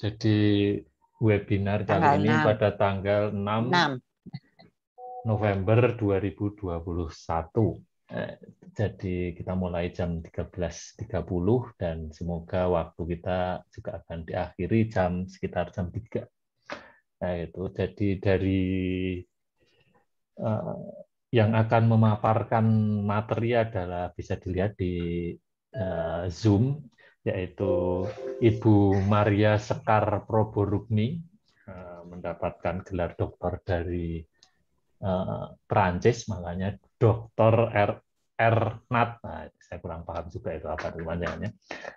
Jadi webinar kali ini 6. pada tanggal 6, 6 November 2021. Eh, jadi kita mulai jam 13.30 dan semoga waktu kita juga akan diakhiri jam sekitar jam 3. Nah, itu jadi dari uh, yang akan memaparkan materi adalah bisa dilihat di uh, Zoom yaitu Ibu Maria Sekar Proborugni eh, mendapatkan gelar doktor dari eh, Perancis, makanya Doktor R. Er-, R. Nah, saya kurang paham juga itu apa namanya.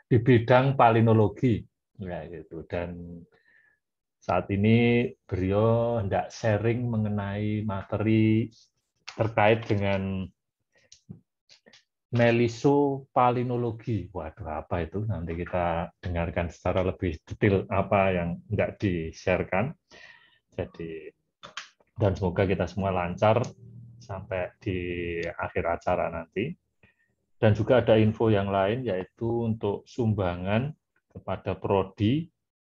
Di bidang palinologi, ya gitu. Dan saat ini beliau hendak sharing mengenai materi terkait dengan melisopalinologi. Waduh, apa itu? Nanti kita dengarkan secara lebih detail apa yang enggak di-sharekan. Jadi, dan semoga kita semua lancar sampai di akhir acara nanti. Dan juga ada info yang lain, yaitu untuk sumbangan kepada Prodi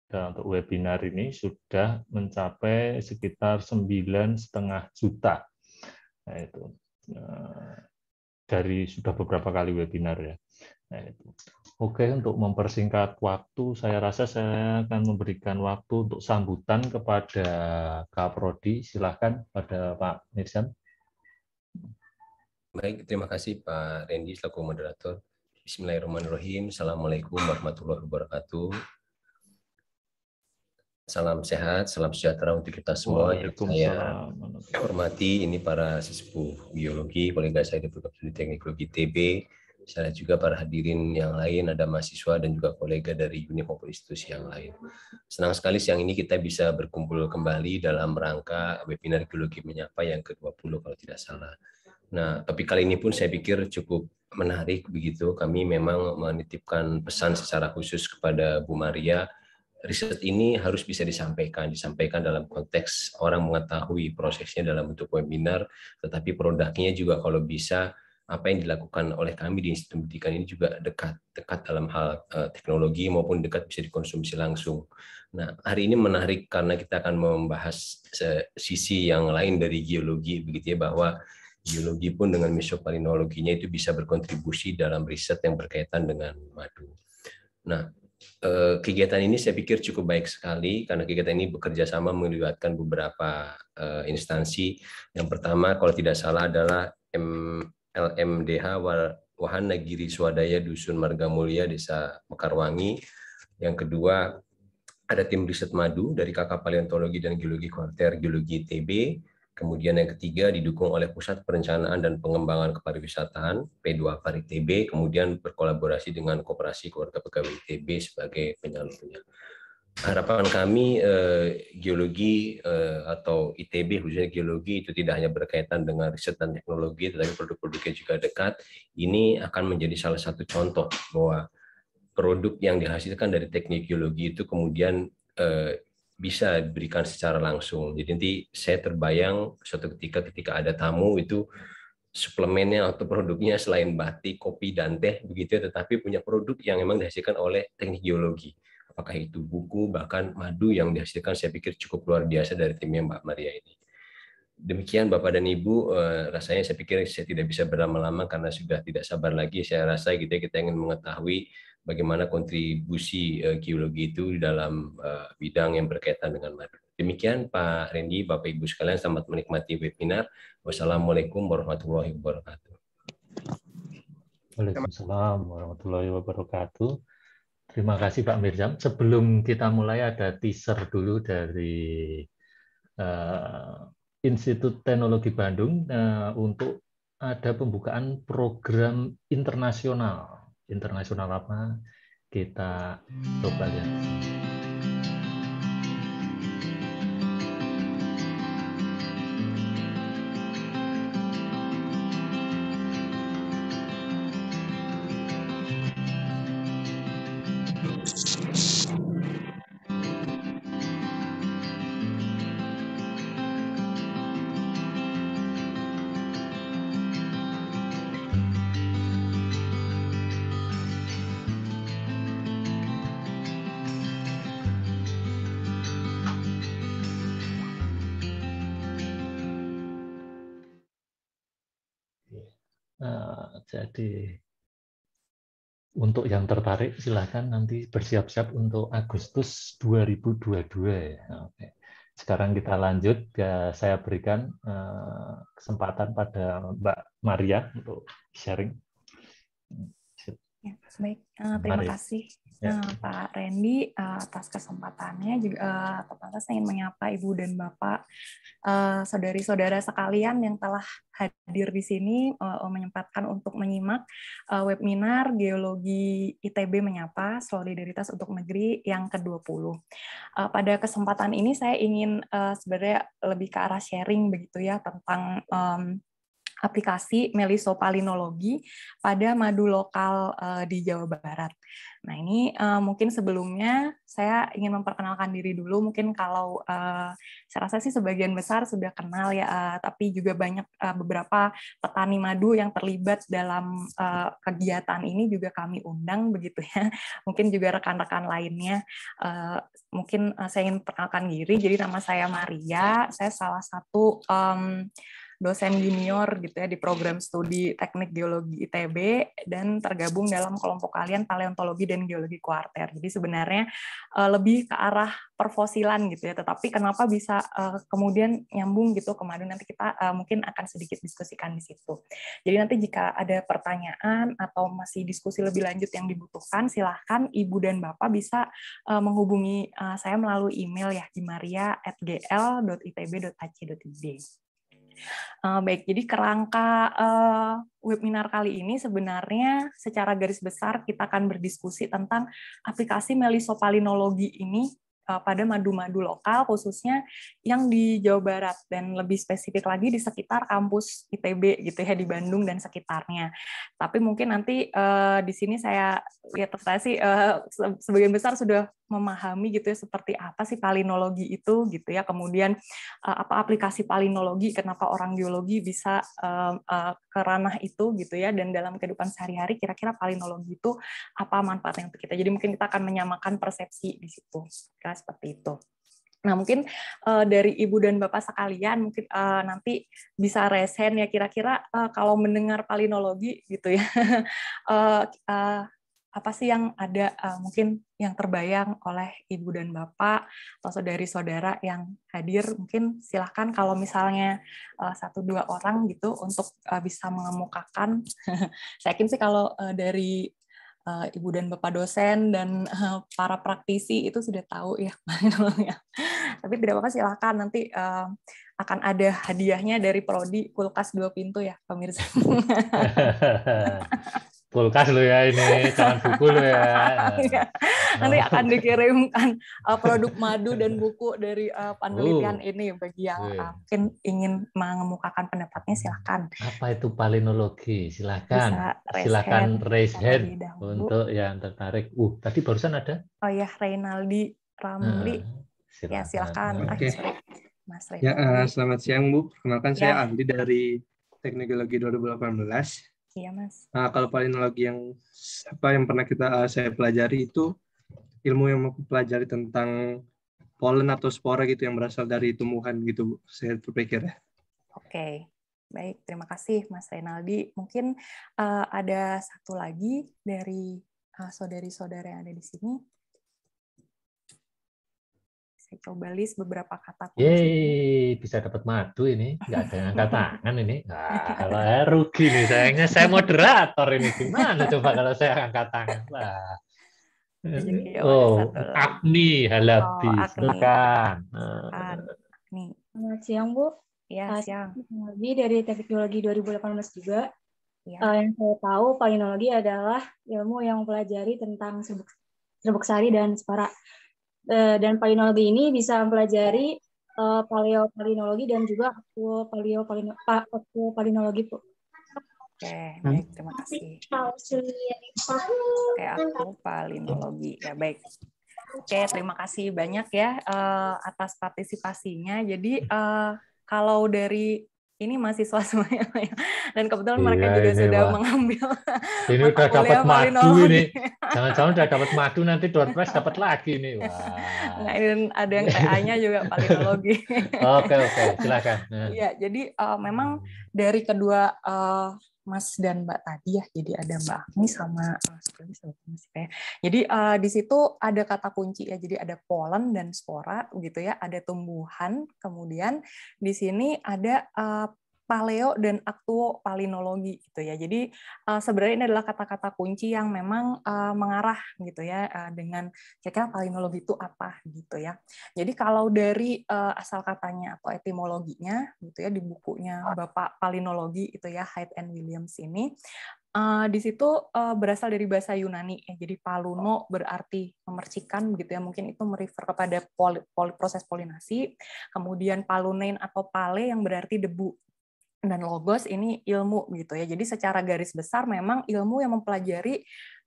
dan untuk webinar ini sudah mencapai sekitar 9,5 juta. Nah, itu. Eh, dari sudah beberapa kali webinar ya. Nah, itu. Oke, untuk mempersingkat waktu, saya rasa saya akan memberikan waktu untuk sambutan kepada Kak Kaprodi. Silahkan pada Pak Mirsan. Baik, terima kasih Pak Randy selaku moderator. Bismillahirrahmanirrahim. Assalamualaikum warahmatullahi wabarakatuh. Salam sehat, salam sejahtera untuk kita semua yang saya hormati. Ini para siswa biologi, kolega saya di program studi teknik biologi TB. Saya juga para hadirin yang lain, ada mahasiswa dan juga kolega dari uni maupun institusi yang lain. Senang sekali siang ini kita bisa berkumpul kembali dalam rangka webinar biologi menyapa yang ke-20 kalau tidak salah. Nah, tapi kali ini pun saya pikir cukup menarik begitu. Kami memang menitipkan pesan secara khusus kepada Bu Maria riset ini harus bisa disampaikan, disampaikan dalam konteks orang mengetahui prosesnya dalam bentuk webinar, tetapi produknya juga kalau bisa apa yang dilakukan oleh kami di Institut Pendidikan ini juga dekat dekat dalam hal eh, teknologi maupun dekat bisa dikonsumsi langsung. Nah, hari ini menarik karena kita akan membahas sisi yang lain dari geologi begitu ya bahwa geologi pun dengan misopalinologinya itu bisa berkontribusi dalam riset yang berkaitan dengan madu. Nah, Eh, kegiatan ini saya pikir cukup baik sekali karena kegiatan ini bekerja sama melibatkan beberapa uh, instansi. Yang pertama kalau tidak salah adalah LMDH Wahana Giri Swadaya Dusun Marga Mulia Desa Mekarwangi. Yang kedua ada tim riset madu dari Kakak Paleontologi dan Geologi Kuarter Geologi TB Kemudian yang ketiga didukung oleh Pusat Perencanaan dan Pengembangan Kepariwisataan P2 ITB, kemudian berkolaborasi dengan Koperasi Keluarga Pegawai ITB sebagai penyalurnya. Harapan kami eh, geologi eh, atau ITB khususnya geologi itu tidak hanya berkaitan dengan riset dan teknologi, tetapi produk-produknya juga dekat. Ini akan menjadi salah satu contoh bahwa produk yang dihasilkan dari teknik geologi itu kemudian eh, bisa diberikan secara langsung. Jadi nanti saya terbayang suatu ketika ketika ada tamu itu suplemennya atau produknya selain batik, kopi, dan teh begitu ya. tetapi punya produk yang memang dihasilkan oleh teknik geologi. Apakah itu buku, bahkan madu yang dihasilkan saya pikir cukup luar biasa dari timnya Mbak Maria ini. Demikian Bapak dan Ibu, eh, rasanya saya pikir saya tidak bisa berlama-lama karena sudah tidak sabar lagi. Saya rasa kita gitu ya, kita ingin mengetahui bagaimana kontribusi eh, geologi itu dalam eh, bidang yang berkaitan dengan madu. Demikian Pak Rendi, Bapak Ibu sekalian, selamat menikmati webinar. Wassalamualaikum warahmatullahi wabarakatuh. Waalaikumsalam warahmatullahi wabarakatuh. Terima kasih Pak Mirjam. Sebelum kita mulai ada teaser dulu dari uh, Institut Teknologi Bandung uh, untuk ada pembukaan program internasional internasional apa kita coba lihat. Ya. Eh, jadi untuk yang tertarik silahkan nanti bersiap-siap untuk Agustus 2022 ya. Oke. Sekarang kita lanjut ya, saya berikan uh, kesempatan pada Mbak Maria untuk sharing. Ya, baik. Uh, terima Mari. kasih Nah, Pak Randy, eh, atas kesempatannya juga uh, Pak saya ingin menyapa Ibu dan Bapak, eh, saudari-saudara sekalian yang telah hadir di sini menyempatkan untuk menyimak webinar Geologi ITB Menyapa Solidaritas untuk Negeri yang ke-20. Uh, pada kesempatan ini saya ingin sebenarnya lebih ke arah sharing begitu ya tentang um, aplikasi melisopalinologi pada madu lokal di Jawa Barat. Nah ini uh, mungkin sebelumnya saya ingin memperkenalkan diri dulu. Mungkin kalau uh, saya rasa sih sebagian besar sudah kenal ya, uh, tapi juga banyak uh, beberapa petani madu yang terlibat dalam uh, kegiatan ini juga kami undang begitu ya. Mungkin juga rekan-rekan lainnya. Uh, mungkin uh, saya ingin perkenalkan diri. Jadi nama saya Maria. Saya salah satu um, dosen junior gitu ya di program studi teknik geologi ITB dan tergabung dalam kelompok kalian paleontologi dan geologi kuarter. Jadi sebenarnya eh, lebih ke arah perfosilan gitu ya. Tetapi kenapa bisa eh, kemudian nyambung gitu ke madu nanti kita eh, mungkin akan sedikit diskusikan di situ. Jadi nanti jika ada pertanyaan atau masih diskusi lebih lanjut yang dibutuhkan silahkan ibu dan bapak bisa menghubungi saya melalui email ya di maria@gl.itb.ac.id. Uh, baik, jadi kerangka uh, eh, webinar kali ini sebenarnya secara garis besar kita akan berdiskusi tentang aplikasi melisopalinologi ini Eh, pada madu-madu lokal khususnya yang di Jawa Barat dan lebih spesifik lagi di sekitar kampus ITB gitu ya di Bandung dan sekitarnya. Tapi mungkin nanti uh, di sini saya lihat ya, sih uh, sebagian besar sudah memahami gitu ya seperti apa sih palinologi itu gitu ya. Kemudian uh, apa aplikasi palinologi, kenapa orang geologi bisa uh, uh, ke ranah itu gitu ya dan dalam kehidupan sehari-hari kira-kira palinologi itu apa manfaatnya untuk kita. Jadi mungkin kita akan menyamakan persepsi di situ. Kan? seperti itu. Nah, mungkin uh, dari Ibu dan Bapak sekalian mungkin uh, nanti bisa resen ya kira-kira uh, kalau mendengar palinologi gitu ya. uh, uh, apa sih yang ada uh, mungkin yang terbayang oleh Ibu dan Bapak atau dari saudara yang hadir mungkin silahkan kalau misalnya uh, satu dua orang gitu untuk uh, bisa mengemukakan. Saya yakin sih kalau uh, dari uh, ibu dan bapak dosen dan uh, para praktisi itu sudah tahu ya, ya. tapi tidak apa-apa silakan nanti uh, akan ada hadiahnya dari prodi kulkas dua pintu ya pemirsa kulkas lu ya ini, calon buku lu ya. Iya. Nanti akan dikirimkan uh, produk madu dan buku dari uh, penelitian uh. ini bagi yang uh, mungkin ingin mengemukakan pendapatnya silahkan. Apa itu palinologi? Silahkan. Raise silahkan hand, raise hand untuk yang tertarik. Uh, tadi barusan ada? Oh ya, Reynaldi Ramli. Nah, silahkan. Ya silahkan. Okay. Mas Ya, uh, selamat siang Bu. Perkenalkan ya. saya Andi dari Teknologi 2018 Iya mas. Nah kalau palinologi yang apa yang pernah kita uh, saya pelajari itu ilmu yang pelajari tentang polen atau spora gitu yang berasal dari tumbuhan gitu saya berpikir ya. Oke. Okay. Baik, terima kasih Mas Renaldi. Mungkin uh, ada satu lagi dari saudari eh, saudari-saudara yang ada di sini. Saya coba list beberapa kata kunci. Yeay, bisa dapat madu ini. Nggak ada yang angkat tangan ini. Nah, rugi nih sayangnya. Saya moderator ini. Gimana coba kalau saya angkat tangan? Nah. Jadi, oh, akni halabi. Oh, Agni. silakan. Selamat siang, Bu. Ya, siang. Lagi dari teknologi 2018 juga. Ya. Uh, yang saya tahu palinologi adalah ilmu yang pelajari tentang serbuk, serbuk sari dan separa. Eh, dan palinologi ini bisa mempelajari uh, paleopalinologi dan juga aku palinologi Bu. Oke, hmm. baik, terima kasih. Oke, aku palinologi. Ya, baik. Oke, terima kasih banyak ya uh, atas partisipasinya. Jadi uh, kalau dari ini mahasiswa semuanya dan kebetulan iya, mereka juga iya, sudah wah. mengambil ini udah dapat madu ini jangan-jangan udah dapat madu nanti WordPress dapat lagi nih wah nah ini ada yang TA-nya juga palinologi oke oke silakan ya jadi uh, memang hmm. dari kedua uh, Mas dan Mbak tadi ya, jadi ada Mbak Agni sama eh, Mas uh, Jadi uh, di situ ada kata kunci ya, jadi ada polen dan spora gitu ya, ada tumbuhan, kemudian di sini ada uh, paleo dan aktuo palinologi gitu ya. Jadi uh, sebenarnya ini adalah kata-kata kunci yang memang uh, mengarah gitu ya uh, dengan kira-kira palinologi itu apa gitu ya. Jadi kalau dari uh, asal katanya atau etimologinya gitu ya di bukunya Bapak Palinologi itu ya Hyde and Williams ini uh, di situ uh, berasal dari bahasa Yunani ya. Jadi paluno berarti memercikan gitu ya. Mungkin itu merefer kepada poli, poli, proses polinasi. Kemudian palunein atau pale yang berarti debu dan logos ini ilmu gitu ya. Jadi secara garis besar memang ilmu yang mempelajari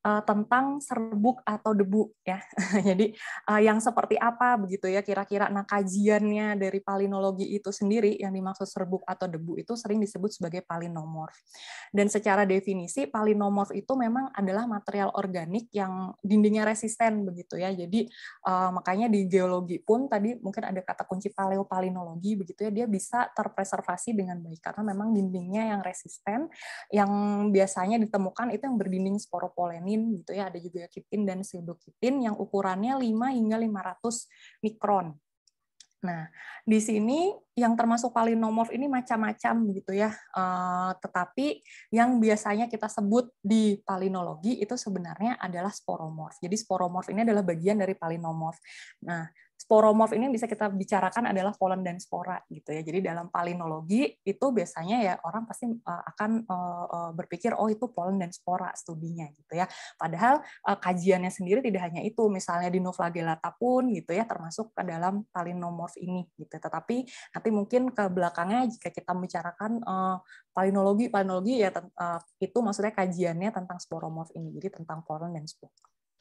uh, tentang serbuk atau debu ya. Jadi uh, yang seperti apa begitu ya kira-kira nah kajiannya dari palinologi itu sendiri yang dimaksud serbuk atau debu itu sering disebut sebagai palinomorf. Dan secara definisi palinomorf itu memang adalah material organik yang dindingnya resisten begitu ya. Jadi uh, makanya di geologi pun tadi mungkin ada kata kunci paleopalinologi begitu ya dia bisa terpreservasi dengan baik karena memang dindingnya yang resisten yang biasanya ditemukan itu yang berdinding sporopoleni kitin gitu ya, ada juga kitin dan pseudokitin yang ukurannya 5 hingga 500 mikron. Nah, di sini yang termasuk palinomorf ini macam-macam gitu ya. e, tetapi yang biasanya kita sebut di palinologi itu sebenarnya adalah sporomorf. Jadi sporomorf ini adalah bagian dari palinomorf. Nah, sporomorf ini yang bisa kita bicarakan adalah polen dan spora gitu ya. Jadi dalam palinologi itu biasanya ya orang pasti eh, akan eh, eh, berpikir oh itu polen dan spora studinya gitu ya. Padahal kajiannya sendiri tidak hanya itu. Misalnya di Novlagellata pun gitu ya termasuk ke dalam palinomorf ini gitu. Tetapi nanti mungkin ke belakangnya jika kita membicarakan palinologi palinologi ya itu maksudnya kajiannya tentang sporomorf ini. Jadi tentang polen dan spora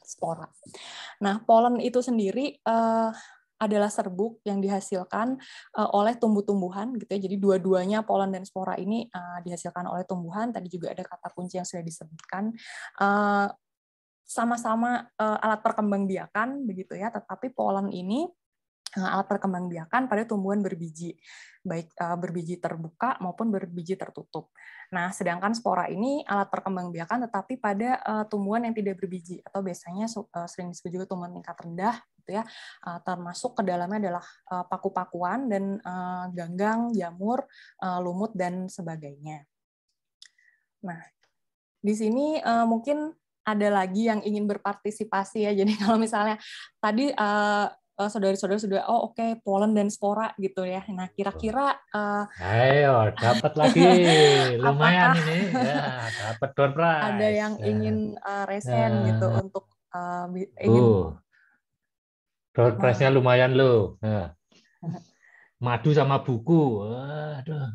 spora. Nah, polen itu sendiri uh, adalah serbuk yang dihasilkan uh, oleh tumbuh-tumbuhan gitu ya. Jadi dua-duanya polen dan spora ini uh, dihasilkan oleh tumbuhan. Tadi juga ada kata kunci yang sudah disebutkan. Uh, sama-sama uh, alat perkembangbiakan begitu ya, tetapi polen ini Eh, alat perkembangbiakan pada tumbuhan berbiji, baik eh, berbiji terbuka maupun berbiji tertutup. Nah, sedangkan spora ini alat perkembangbiakan tetapi pada eh, tumbuhan yang tidak berbiji atau biasanya sering disebut juga tumbuhan tingkat rendah gitu ya. Termasuk ke dalamnya adalah paku-pakuan dan ganggang, jamur, lumut dan sebagainya. Nah, di sini mungkin ada lagi yang ingin berpartisipasi ya. Jadi kalau misalnya tadi saudara eh, saudari saudara sudah oh oke okay, polen dan spora gitu ya. Nah kira-kira uh, ayo dapat lagi lumayan ini ya, dapat door prize. Ada yang ya. ingin uh, resen ya. gitu untuk uh, ingin uh, door prize-nya lumayan loh. Nah. Madu sama buku, aduh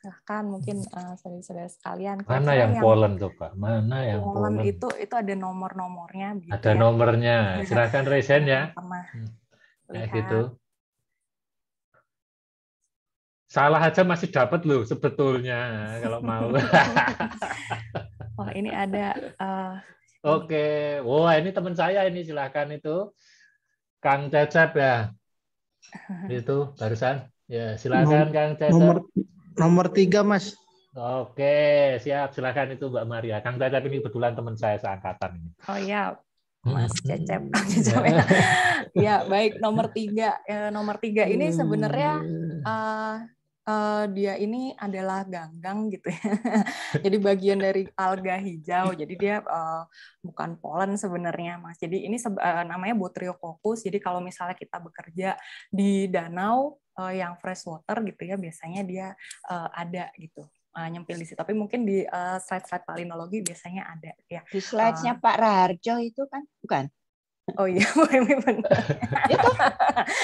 silahkan mungkin uh, saudara-saudara sekalian. Mana yang, yang Poland tuh Pak? Mana yang Poland? itu itu ada nomor-nomornya. Gitu ada ya. nomornya. Silahkan resen ya. Pernah. nah gitu. Salah aja masih dapat loh sebetulnya kalau mau. oh, ini ada. Uh, Oke, okay. wah ini teman saya ini silahkan itu Kang Cecep ya. Itu barusan. Ya, silakan Kang Cecep. Nomor tiga, Mas. Oke, siap. Silakan itu Mbak Maria. Kang Cecep ini kebetulan teman saya seangkatan Oh iya, hmm. Mas Cecep. ya. Iya, baik. Nomor tiga. Eh, nomor tiga ini hmm. sebenarnya uh, uh, dia ini adalah ganggang gitu ya. jadi bagian dari alga hijau. Jadi dia uh, bukan polen sebenarnya, Mas. Jadi ini uh, namanya Botryococcus. Jadi kalau misalnya kita bekerja di danau uh, yang fresh water gitu ya biasanya dia uh, ada gitu uh, nyempil di situ. Tapi mungkin di uh, slide-slide palinologi biasanya ada ya. Di slide nya uh, Pak Raharjo itu kan bukan? Oh iya, Boemi benar. itu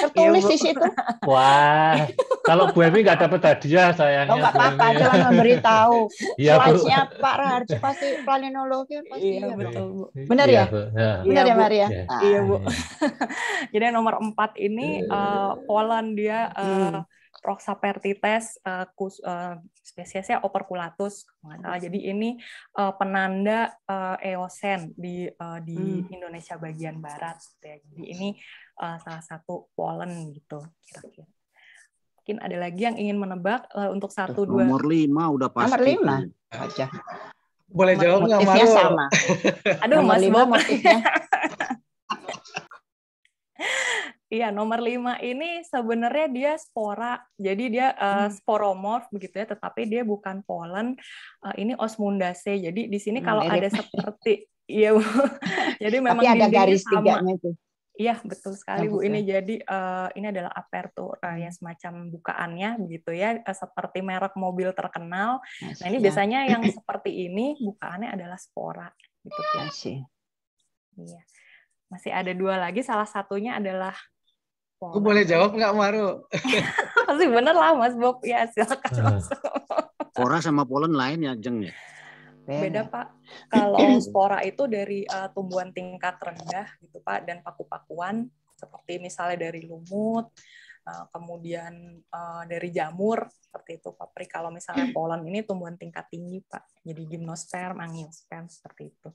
tertulis ya, di situ. Wah, kalau Boemi nggak dapat hadiah sayangnya. Oh nggak apa-apa, cuma memberitahu. Iya, Slide-nya Pak Raharjo pasti planinologi pasti iya, ya, betul. Bu. Benar iya, ya? Bu. ya? Benar iya, ya, ya Maria? Ya. Ah. Iya, Bu. Jadi nomor empat ini uh, iya. eh, Polandia uh, eh, hmm. Roxapertites uh, eh, kus, uh, spesiesnya operculatus nggak salah. Jadi ini uh, penanda uh, eosen di uh, di hmm. Indonesia bagian barat gitu ya. Jadi ini uh, salah satu pollen gitu kira Mungkin ada lagi yang ingin menebak uh, untuk satu dua. Nomor lima udah pasti. Nomor lima aja. Iya. Boleh jawab nggak Malu? sama. Aduh, nomor Mas lima Iya, nomor lima ini sebenarnya dia spora, jadi dia uh, eh, hmm. sporomorf begitu ya, tetapi dia bukan polen. Uh, eh, ini Osmundaceae. Jadi di sini hmm, kalau hmm, ada seperti, iya, jadi memang Tapi ada garis sama. tiganya itu. Iya, betul sekali Bu. Ini ya. jadi uh, ini adalah apertura uh, hmm. yang semacam bukaannya begitu ya, seperti merek mobil terkenal. Masih, nah, ini ya. biasanya yang seperti ini bukaannya adalah spora gitu ya. Iya. Masih ada dua lagi, salah satunya adalah Aku boleh jawab nggak Maru? Pasti bener lah Mas Bob. Ya silakan. Ah. Spora sama polen lain ya Jeng ya? Beda, Beda Pak. Kalau spora itu dari uh, tumbuhan tingkat rendah gitu Pak dan paku-pakuan seperti misalnya dari lumut, uh, kemudian uh, dari jamur seperti itu Pak Pri. Kalau misalnya polen ini tumbuhan tingkat tinggi Pak. Jadi gymnosperm, angiosperm seperti itu.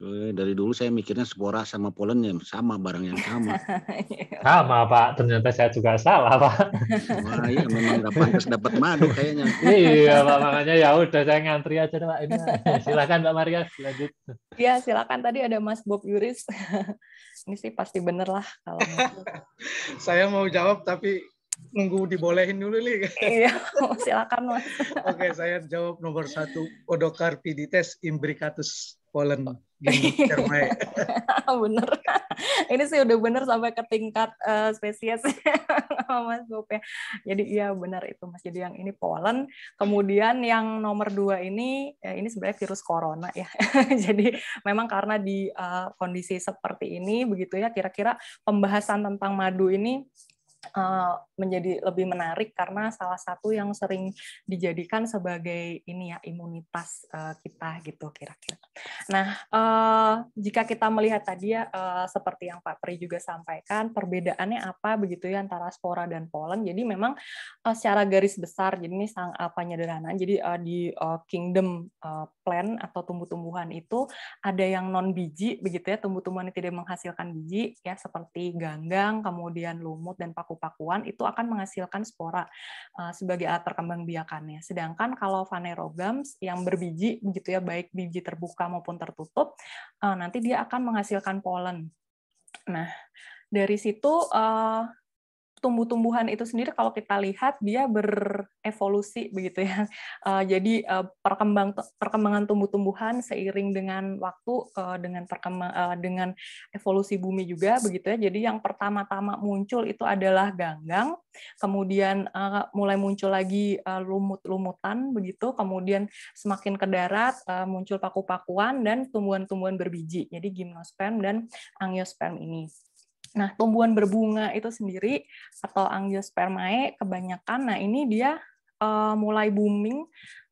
Eh, dari dulu saya mikirnya spora sama polen yang sama barang yang sama. sama Pak, ternyata saya juga salah Pak. Wah iya memang nggak pantas dapat madu kayaknya. iya Pak, makanya ya udah saya ngantri aja Pak. Ini silakan Mbak Maria lanjut. Iya silakan tadi ada Mas Bob Yuris. Ini sih pasti bener lah kalau. saya mau jawab tapi nunggu dibolehin dulu nih. iya, silakan mas. Oke, saya jawab nomor satu Odocarpidites imbricatus Poland oh. bener ini sih udah bener sampai ke tingkat uh, spesies mas Gope. Ya. jadi iya bener itu mas jadi yang ini Poland kemudian yang nomor dua ini eh, ini sebenarnya virus corona ya jadi memang karena di uh, kondisi seperti ini begitu ya kira-kira pembahasan tentang madu ini menjadi lebih menarik karena salah satu yang sering dijadikan sebagai ini ya imunitas uh, kita gitu kira-kira. Nah, uh, jika kita melihat tadi ya uh, seperti yang Pak Pri juga sampaikan perbedaannya apa begitu ya antara spora dan polen. Jadi memang uh, secara garis besar jadi ini sang apa penyederhanaan. Jadi uh, di uh, kingdom uh, plant atau tumbuh-tumbuhan itu ada yang non biji begitu ya tumbuh-tumbuhan yang tidak menghasilkan biji ya seperti ganggang kemudian lumut dan paku-pakuan itu akan menghasilkan spora uh, sebagai alat perkembangbiakannya. Sedangkan kalau phanerogams yang berbiji begitu ya baik biji terbuka maupun tertutup uh, nanti dia akan menghasilkan polen. Nah, dari situ uh, tumbuh-tumbuhan itu sendiri kalau kita lihat dia berevolusi begitu ya. Eh, jadi eh, perkembang perkembangan tumbuh-tumbuhan seiring dengan waktu eh, dengan perkembang dengan evolusi bumi juga begitu ya. Jadi yang pertama-tama muncul itu adalah ganggang, kemudian mulai muncul lagi lumut-lumutan begitu, kemudian semakin ke darat muncul paku-pakuan dan tumbuhan-tumbuhan berbiji. Jadi gimnosperm dan angiosperm ini. Nah, tumbuhan berbunga itu sendiri atau Angiospermae kebanyakan nah ini dia uh, mulai booming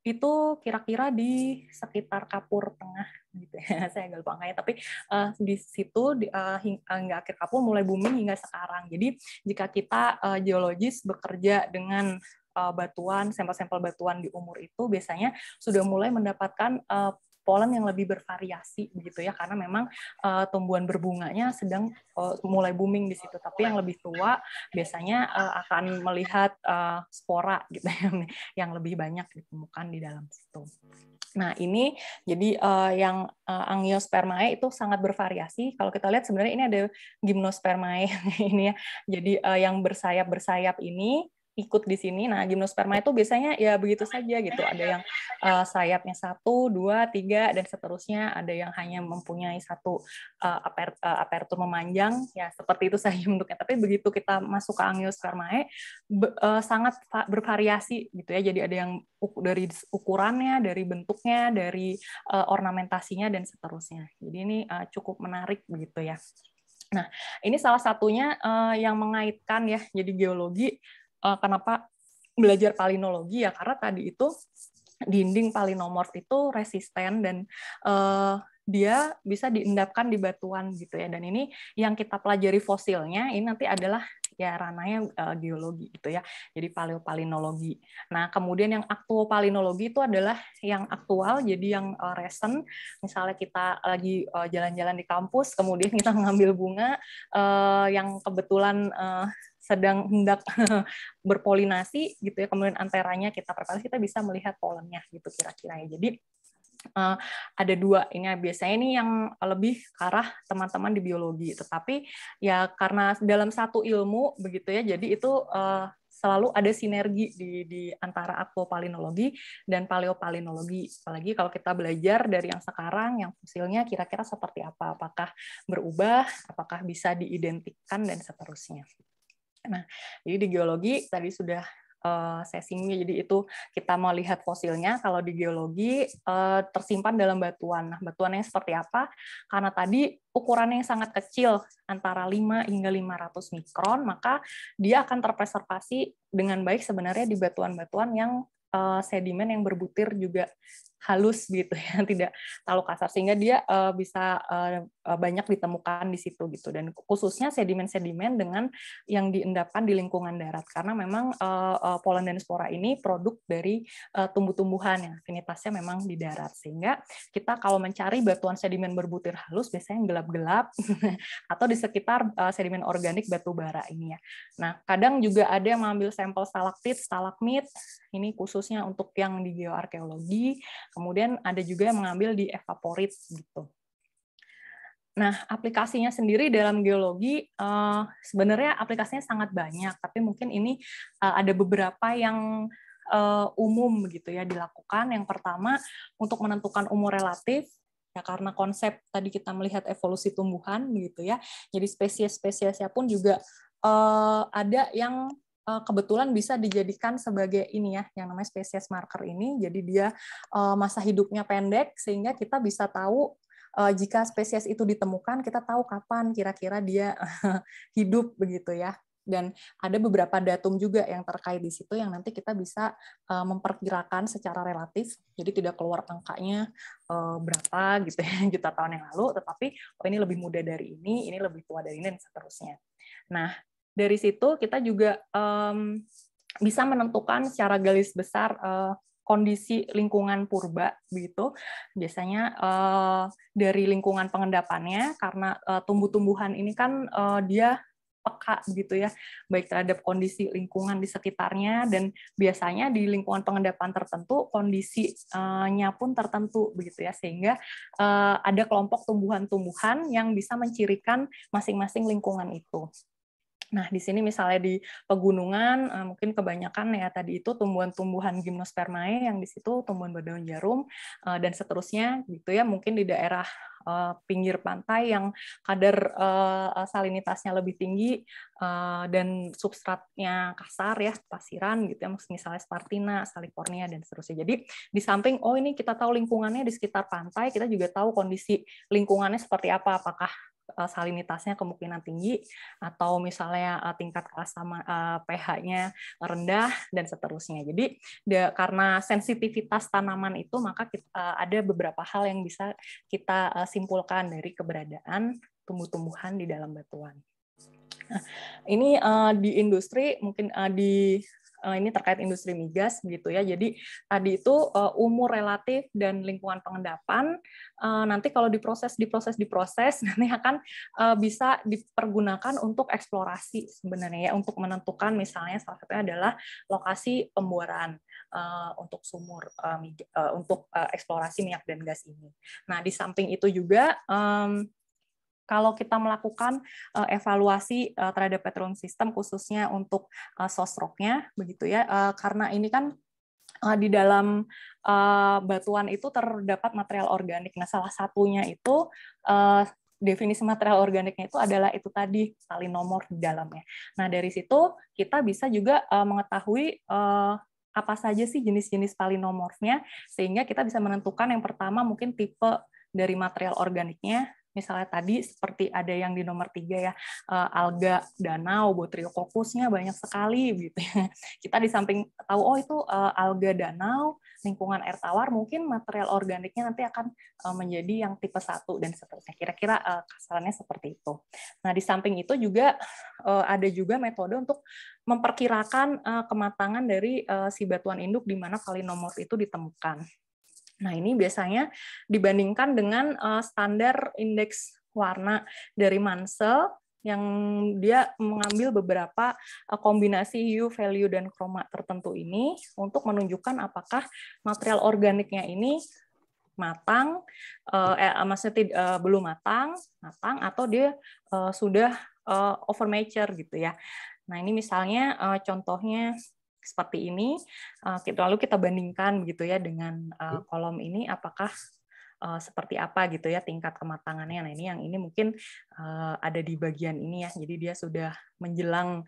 itu kira-kira di sekitar Kapur Tengah gitu ya. Saya nggak lupa angkanya tapi uh, di situ di, uh, hingga akhir Kapur mulai booming hingga sekarang. Jadi jika kita uh, geologis bekerja dengan uh, batuan, sampel-sampel batuan di umur itu biasanya sudah mulai mendapatkan uh, polen yang lebih bervariasi begitu ya karena memang uh, tumbuhan berbunganya sedang uh, mulai booming di situ tapi yang lebih tua biasanya uh, akan melihat uh, spora gitu yang yang lebih banyak ditemukan di dalam situ. Nah, ini jadi uh, yang uh, angiospermae itu sangat bervariasi. Kalau kita lihat sebenarnya ini ada gimnospermae ini ya. Jadi uh, yang bersayap-bersayap ini ikut di sini. Nah, gimnosperma itu biasanya ya begitu saja gitu. Ada yang uh, sayapnya satu, dua, tiga, dan seterusnya. Ada yang hanya mempunyai satu uh, aper, uh, apertur memanjang. Ya, seperti itu saja bentuknya. Tapi begitu kita masuk ke angiospermae, be, uh, sangat bervariasi gitu ya. Jadi ada yang dari ukurannya, dari bentuknya, dari uh, ornamentasinya, dan seterusnya. Jadi ini uh, cukup menarik begitu ya. Nah, ini salah satunya uh, yang mengaitkan ya, jadi geologi uh, kenapa belajar palinologi ya karena tadi itu dinding palinomorf itu resisten dan uh, dia bisa diendapkan di batuan gitu ya dan ini yang kita pelajari fosilnya ini nanti adalah ya ranahnya uh, geologi gitu ya jadi paleopalinologi nah kemudian yang aktual palinologi itu adalah yang aktual jadi yang uh, recent misalnya kita lagi jalan-jalan uh, di kampus kemudian kita ngambil bunga uh, yang kebetulan uh, sedang hendak berpolinasi gitu ya kemudian anteranya kita preparasi kita bisa melihat polennya gitu kira-kira ya jadi uh, ada dua ini ya, biasanya ini yang lebih ke arah teman-teman di biologi tetapi ya karena dalam satu ilmu begitu ya jadi itu uh, selalu ada sinergi di, di antara aquapalinologi dan paleopalinologi. Apalagi kalau kita belajar dari yang sekarang, yang fosilnya kira-kira seperti apa, apakah berubah, apakah bisa diidentikan, dan seterusnya. Nah, jadi di geologi tadi sudah uh, sesingnya. Jadi itu kita mau lihat fosilnya. Kalau di geologi eh, tersimpan dalam batuan. Nah, batuannya seperti apa? Karena tadi ukurannya yang sangat kecil, antara 5 hingga 500 mikron, maka dia akan terpreservasi dengan baik sebenarnya di batuan-batuan yang eh, sedimen yang berbutir juga halus gitu ya tidak terlalu kasar sehingga dia uh, bisa uh, banyak ditemukan di situ gitu dan khususnya sedimen-sedimen dengan yang diendapkan di lingkungan darat karena memang uh, uh, polen dan spora ini produk dari uh, tumbuh-tumbuhan yang aktivitasnya memang di darat sehingga kita kalau mencari batuan sedimen berbutir halus biasanya yang gelap-gelap atau di sekitar uh, sedimen organik batu bara ini ya nah kadang juga ada yang mengambil sampel stalaktit stalagmit ini khususnya untuk yang di geoarkeologi Kemudian ada juga yang mengambil di evaporit gitu. Nah, aplikasinya sendiri dalam geologi eh, sebenarnya aplikasinya sangat banyak, tapi mungkin ini eh, ada beberapa yang eh, umum gitu ya dilakukan. Yang pertama untuk menentukan umur relatif ya karena konsep tadi kita melihat evolusi tumbuhan gitu ya. Jadi spesies-spesiesnya pun juga ada yang Eh, kebetulan bisa dijadikan sebagai ini ya yang namanya spesies marker ini jadi dia eh, masa hidupnya pendek sehingga kita bisa tahu eh, jika spesies itu ditemukan kita tahu kapan kira-kira dia hidup begitu ya dan ada beberapa datum juga yang terkait di situ yang nanti kita bisa memperkirakan secara relatif jadi tidak keluar angkanya berapa gitu ya juta tahun yang lalu tetapi oh ini lebih muda dari ini ini lebih tua dari ini dan seterusnya nah dari situ kita juga um, bisa menentukan secara garis besar uh, kondisi lingkungan purba begitu biasanya uh, dari lingkungan pengendapannya karena uh, tumbuh-tumbuhan ini kan uh, dia peka gitu ya baik terhadap kondisi lingkungan di sekitarnya dan biasanya di lingkungan pengendapan tertentu kondisinya pun tertentu begitu ya sehingga ada kelompok tumbuhan-tumbuhan yang bisa mencirikan masing-masing lingkungan itu Nah, di sini misalnya di pegunungan, eh, mungkin kebanyakan ya tadi itu tumbuhan-tumbuhan gimnospermae yang di situ tumbuhan berdaun jarum eh, dan seterusnya gitu ya. Mungkin di daerah eh, pinggir pantai yang kadar salinitasnya lebih tinggi dan substratnya kasar ya, pasiran gitu ya, misalnya spartina, salikornia dan seterusnya. Jadi di samping oh ini kita tahu lingkungannya di sekitar pantai, kita juga tahu kondisi lingkungannya seperti apa, apakah Eh, salinitasnya kemungkinan tinggi atau misalnya eh, tingkat sama eh, pH-nya rendah dan seterusnya. Jadi karena sensitivitas tanaman itu maka kita, ada beberapa hal yang bisa kita simpulkan dari keberadaan tumbuh-tumbuhan di dalam batuan. Nah, ini uh, di industri mungkin uh, di Eh, ini terkait industri migas gitu ya. Jadi tadi itu eh, umur relatif dan lingkungan pengendapan eh, nanti kalau diproses diproses diproses nanti akan bisa dipergunakan untuk eksplorasi sebenarnya ya untuk menentukan misalnya salah satunya adalah lokasi pemboran untuk sumur untuk eksplorasi minyak dan gas ini. Nah, di samping itu juga kalau kita melakukan uh, evaluasi uh, terhadap petroleum system khususnya untuk uh, sosroknya begitu ya uh, karena ini kan uh, di dalam uh, batuan itu terdapat material organik. Nah, salah satunya itu uh, definisi material organiknya itu adalah itu tadi salinomor di dalamnya. Nah, dari situ kita bisa juga uh, mengetahui uh, apa saja sih jenis-jenis palinomorfnya sehingga kita bisa menentukan yang pertama mungkin tipe dari material organiknya misalnya tadi seperti ada yang di nomor tiga ya eh, alga danau botriococcusnya banyak sekali gitu ya. kita di samping tahu oh itu eh, alga danau lingkungan air tawar mungkin material organiknya nanti akan eh, menjadi yang tipe satu dan seterusnya kira-kira kasarannya seperti itu nah di samping itu juga ada juga metode untuk memperkirakan kematangan dari si batuan induk di mana kali nomor itu ditemukan Nah, ini biasanya dibandingkan dengan uh, standar indeks warna dari Mansell yang dia mengambil beberapa uh, kombinasi hue, value, dan chroma tertentu ini untuk menunjukkan apakah material organiknya ini matang, uh, eh, maksudnya uh, belum matang, matang atau dia uh, sudah uh, overmature gitu ya. Nah ini misalnya uh, contohnya seperti ini, eh, gitu. lalu kita bandingkan gitu ya dengan eh, kolom ini apakah eh, seperti apa gitu ya tingkat kematangannya. Nah ini yang ini mungkin ada di bagian ini ya. Jadi dia sudah menjelang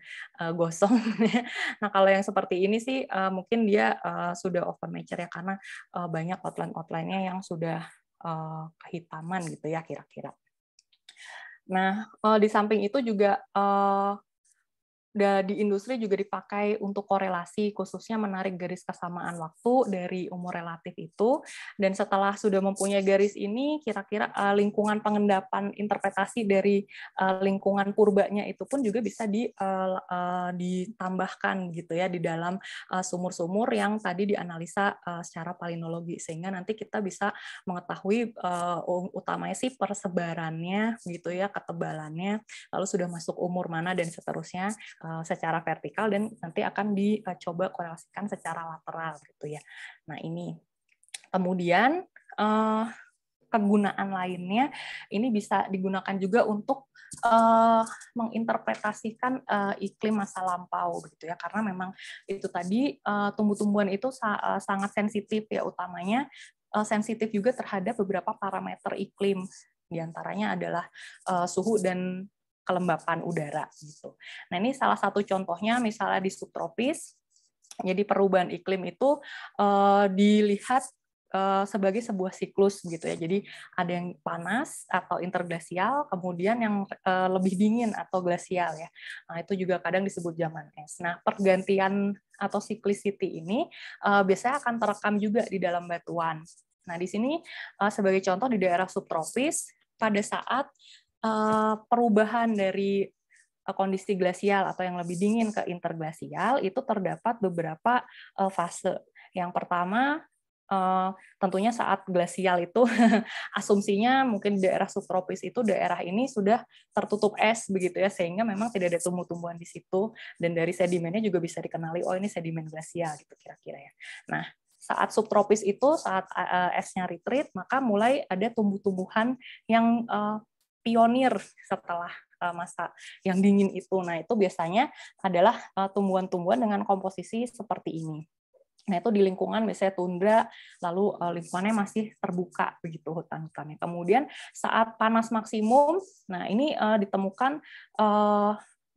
gosong. Ya. nah kalau yang seperti ini sih mungkin dia sudah over mature ya karena banyak outline-outlinenya yang sudah kehitaman gitu ya kira-kira. Nah di samping itu juga di industri juga dipakai untuk korelasi khususnya menarik garis kesamaan waktu dari umur relatif itu dan setelah sudah mempunyai garis ini kira-kira eh, lingkungan pengendapan interpretasi dari eh, lingkungan purbanya itu pun juga bisa di, eh, ditambahkan gitu ya di dalam sumur-sumur yang tadi dianalisa secara palinologi sehingga nanti kita bisa mengetahui utamanya sih persebarannya gitu ya ketebalannya lalu sudah masuk umur mana dan seterusnya Eh, secara vertikal dan nanti akan dicoba korelasikan secara lateral gitu ya. Nah ini kemudian eh, kegunaan lainnya ini bisa digunakan juga untuk eh, menginterpretasikan iklim masa lampau gitu ya karena memang itu tadi tumbuh-tumbuhan itu sangat sensitif ya utamanya sensitif juga terhadap beberapa parameter iklim diantaranya adalah uh, suhu dan kelembapan udara gitu. Nah, ini salah satu contohnya misalnya di subtropis. Jadi perubahan iklim itu uh, dilihat eh, sebagai sebuah siklus gitu ya. Jadi ada yang panas atau interglasial, kemudian yang eh, lebih dingin atau glasial ya. Nah, itu juga kadang disebut zaman es. Nah, pergantian atau siklisiti ini biasanya akan terekam juga di dalam batuan. Nah, di sini sebagai contoh di daerah subtropis pada saat Eh, perubahan dari eh, kondisi glasial atau yang lebih dingin ke interglasial itu terdapat beberapa eh, fase. Yang pertama tentunya saat glasial itu asumsinya mungkin daerah subtropis itu daerah ini sudah tertutup es begitu ya sehingga memang tidak ada tumbuh-tumbuhan di situ dan dari sedimennya juga bisa dikenali oh ini sedimen glasial gitu kira-kira ya. Nah, saat subtropis itu saat esnya retreat maka mulai ada tumbuh-tumbuhan yang pionir setelah eh, masa yang dingin itu. Nah, itu biasanya adalah eh, tumbuhan-tumbuhan dengan komposisi seperti ini. Nah, itu di lingkungan misalnya tundra, lalu eh, lingkungannya masih terbuka begitu hutan-hutannya. Kemudian saat panas maksimum, nah ini ditemukan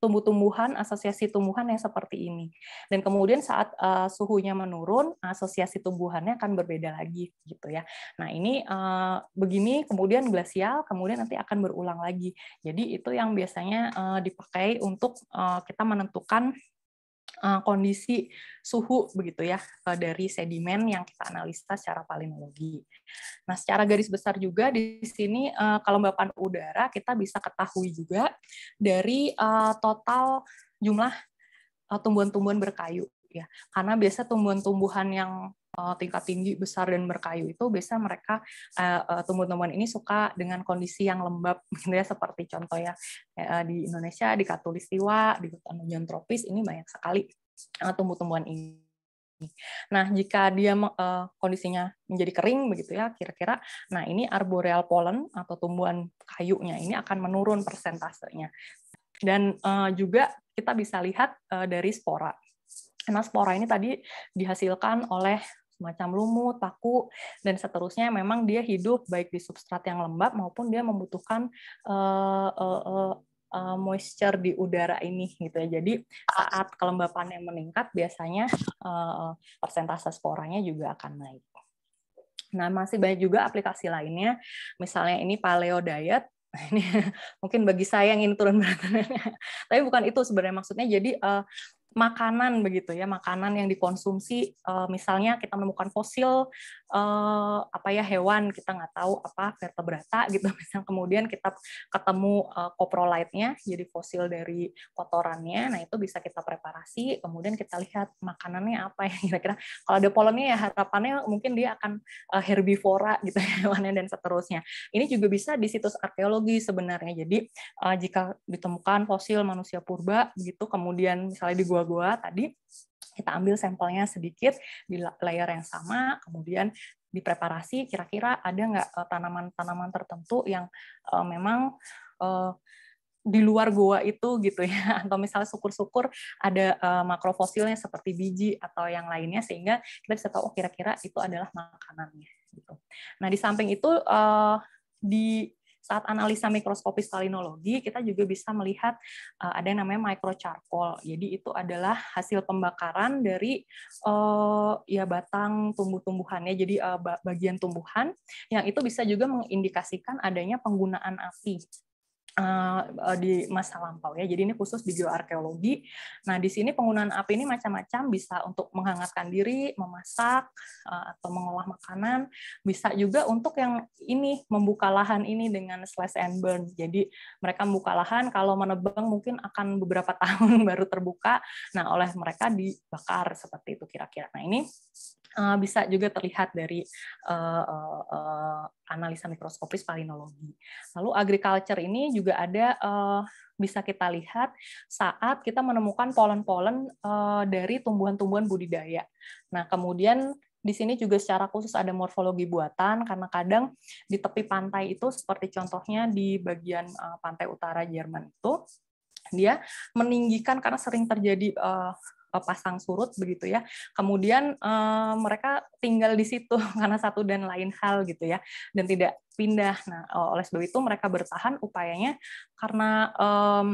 tumbuh-tumbuhan, asosiasi tumbuhan yang seperti ini. Dan kemudian saat uh, suhunya menurun, asosiasi tumbuhannya akan berbeda lagi gitu ya. Nah, ini uh, begini kemudian glasial, kemudian nanti akan berulang lagi. Jadi itu yang biasanya uh, dipakai untuk uh, kita menentukan Eh, kondisi suhu begitu ya eh, dari sedimen yang kita analisa secara palinologi. Nah, secara garis besar juga di sini eh, kelembapan udara kita bisa ketahui juga dari total jumlah tumbuhan-tumbuhan berkayu ya karena biasa tumbuhan-tumbuhan yang eh, tingkat tinggi besar dan berkayu itu biasa mereka eh, eh, tumbuh tumbuhan ini suka dengan kondisi yang lembab gitu ya seperti contoh ya di Indonesia di Katulistiwa di hutan hujan tropis ini banyak sekali tumbuh-tumbuhan ini Nah, jika dia kondisinya menjadi kering begitu ya, kira-kira nah ini arboreal pollen atau tumbuhan kayunya ini akan menurun persentasenya. Dan juga kita bisa lihat dari spora karena spora ini tadi dihasilkan oleh semacam lumut, paku, dan seterusnya. Memang dia hidup baik di substrat yang lembab maupun dia membutuhkan uh, uh, uh, moisture di udara ini gitu ya. Jadi saat kelembapan yang meningkat biasanya uh, persentase sporanya juga akan naik. Nah, masih banyak juga aplikasi lainnya. Misalnya ini paleo diet ini mungkin bagi saya yang ingin turun berat tapi bukan itu sebenarnya maksudnya jadi uh, makanan begitu ya makanan yang dikonsumsi eh, misalnya kita menemukan fosil eh, apa ya hewan kita nggak tahu apa vertebrata gitu misalnya kemudian kita ketemu uh, coprolite-nya jadi fosil dari kotorannya nah itu bisa kita preparasi kemudian kita lihat makanannya apa ya kira-kira kalau ada polonnya ya harapannya mungkin dia akan herbivora gitu ya, hewannya dan seterusnya ini juga bisa di situs arkeologi sebenarnya jadi jika ditemukan fosil manusia purba gitu kemudian misalnya di gua gua tadi kita ambil sampelnya sedikit di layer yang sama, kemudian dipreparasi kira-kira ada nggak eh, tanaman-tanaman tertentu yang uh, memang uh, di luar gua itu gitu ya atau misalnya syukur-syukur ada uh, makrofosilnya seperti biji atau yang lainnya sehingga kita bisa tahu kira oh, kira-kira itu adalah makanannya gitu. Nah, di samping itu uh, di saat analisa mikroskopis kalinologi kita juga bisa melihat uh, ada yang namanya microcharcoal. Jadi itu adalah hasil pembakaran dari uh, ya batang tumbuh-tumbuhannya. Jadi uh, bagian tumbuhan yang itu bisa juga mengindikasikan adanya penggunaan api. Eh, eh, di masa lampau ya. Jadi ini khusus di geoarkeologi. Nah, di sini penggunaan api ini macam-macam bisa untuk menghangatkan diri, memasak eh, atau mengolah makanan, bisa juga untuk yang ini membuka lahan ini dengan slash and burn. Jadi mereka membuka lahan kalau menebang mungkin akan beberapa tahun baru terbuka. Nah, oleh mereka dibakar seperti itu kira-kira. Nah, ini uh, bisa juga terlihat dari uh, uh, uh, analisa mikroskopis palinologi. Lalu agriculture ini juga ada uh, bisa kita lihat saat kita menemukan polen-polen uh, dari tumbuhan-tumbuhan budidaya. Nah, kemudian di sini juga secara khusus ada morfologi buatan karena kadang di tepi pantai itu seperti contohnya di bagian uh, pantai utara Jerman itu dia meninggikan karena sering terjadi uh, Eh, pasang surut begitu ya. Kemudian eh, mereka tinggal di situ karena satu dan lain hal gitu ya dan tidak pindah. Nah, eh, oleh sebab itu mereka bertahan upayanya karena eh,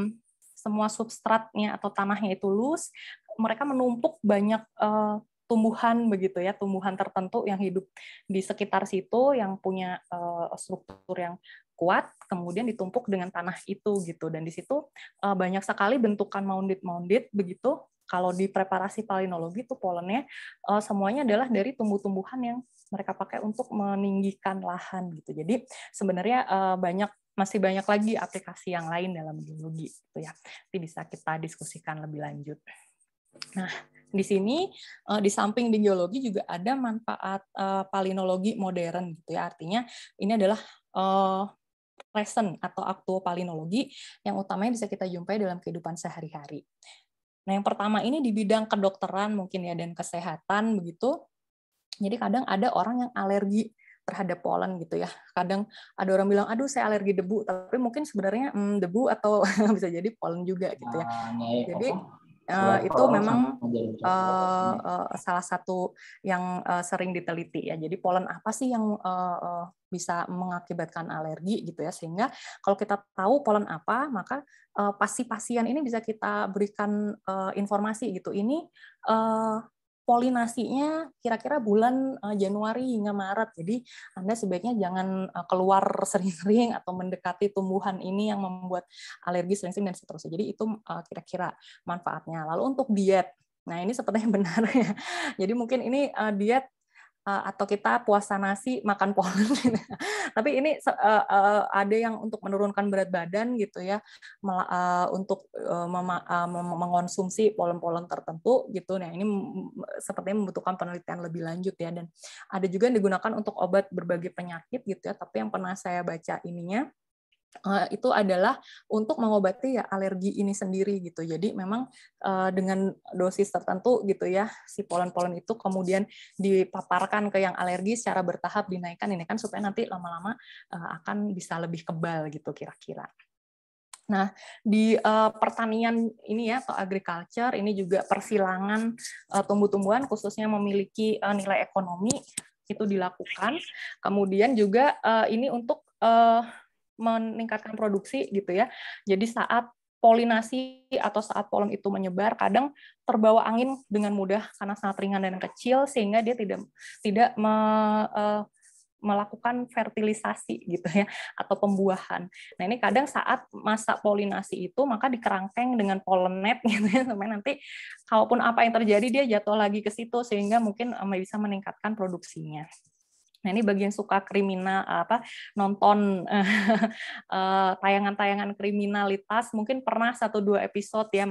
semua substratnya atau tanahnya itu lus, mereka menumpuk banyak eh, tumbuhan begitu ya, tumbuhan tertentu yang hidup di sekitar situ yang punya uh, struktur yang kuat kemudian ditumpuk dengan tanah itu gitu dan di situ eh, banyak sekali bentukan mounded-mounded begitu kalau di preparasi palinologi itu polennya eh, semuanya adalah dari tumbuh-tumbuhan yang mereka pakai untuk meninggikan lahan gitu. Jadi sebenarnya eh, banyak masih banyak lagi aplikasi yang lain dalam geologi gitu ya. Nanti bisa kita diskusikan lebih lanjut. Nah, di sini di samping di geologi juga ada manfaat palinologi modern gitu ya. Artinya ini adalah present atau aktuopalinologi yang utamanya bisa kita jumpai dalam kehidupan sehari-hari. Nah, yang pertama ini di bidang kedokteran mungkin ya dan kesehatan begitu. Jadi kadang ada orang yang alergi terhadap polen gitu ya. Kadang ada orang bilang, aduh saya alergi debu, tapi mungkin sebenarnya hmm, debu atau bisa jadi polen juga gitu ya. Nah, jadi uh, itu memang uh, uh, salah satu yang uh, sering diteliti ya. Jadi polen apa sih yang uh, uh, bisa mengakibatkan alergi gitu ya sehingga kalau kita tahu polen apa maka uh, pasti pasien ini bisa kita berikan uh, informasi gitu ini uh, polinasinya kira-kira bulan eh, Januari hingga Maret. Jadi Anda sebaiknya jangan eh, keluar sering-sering atau mendekati tumbuhan ini yang membuat alergi sering-sering dan seterusnya. Jadi itu eh, kira-kira manfaatnya. Lalu untuk diet, Nah, ini sepertinya benar ya. Jadi mungkin ini diet Eh, atau kita puasa nasi makan polen tapi ini eh, eh, ada yang untuk menurunkan berat badan gitu ya untuk mengonsumsi polen-polen tertentu gitu nah ini sepertinya membutuhkan penelitian lebih lanjut ya dan ada juga yang digunakan untuk obat berbagai penyakit gitu ya tapi yang pernah saya baca ininya Eh, itu adalah untuk mengobati ya alergi ini sendiri gitu. Jadi memang eh, dengan dosis tertentu gitu ya si polen-polen itu kemudian dipaparkan ke yang alergi secara bertahap dinaikkan ini kan supaya nanti lama-lama eh, akan bisa lebih kebal gitu kira-kira. Nah, di pertanian ini ya atau agriculture ini juga persilangan tumbuh-tumbuhan khususnya memiliki nilai ekonomi itu dilakukan. Kemudian juga ini untuk meningkatkan produksi gitu ya. Jadi saat polinasi atau saat polen itu menyebar kadang terbawa angin dengan mudah karena sangat ringan dan kecil sehingga dia tidak tidak me, uh, melakukan fertilisasi gitu ya atau pembuahan. Nah ini kadang saat masa polinasi itu maka dikerangkeng dengan net gitu ya sampai nanti kalaupun apa yang terjadi dia jatuh lagi ke situ sehingga mungkin e, bisa meningkatkan produksinya. Nah, ini bagian suka kriminal apa nonton eh, tayangan-tayangan kriminalitas mungkin pernah satu dua episode ya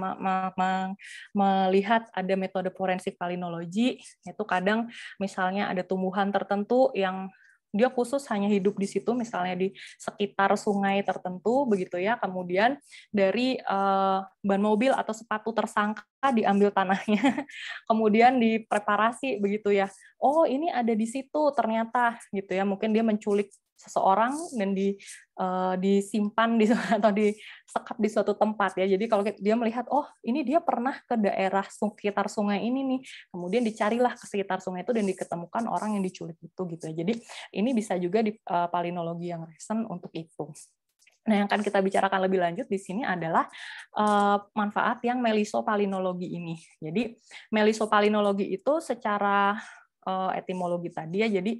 melihat ada metode forensik palinologi itu kadang misalnya ada tumbuhan tertentu yang dia khusus hanya hidup di situ misalnya di sekitar sungai tertentu begitu ya kemudian dari uh, ban mobil atau sepatu tersangka diambil tanahnya kemudian dipreparasi begitu ya oh ini ada di situ ternyata gitu ya mungkin dia menculik seseorang dan di uh, disimpan di atau disekap di suatu tempat ya. Jadi kalau dia melihat oh ini dia pernah ke daerah sekitar sungai ini nih, kemudian dicarilah ke sekitar sungai itu dan diketemukan orang yang diculik itu gitu ya. Jadi ini bisa juga di uh, palinologi yang recent untuk itu. Nah, yang akan kita bicarakan lebih lanjut di sini adalah eh, manfaat yang melisopalinologi ini. Jadi, melisopalinologi itu secara etimologi tadi ya, jadi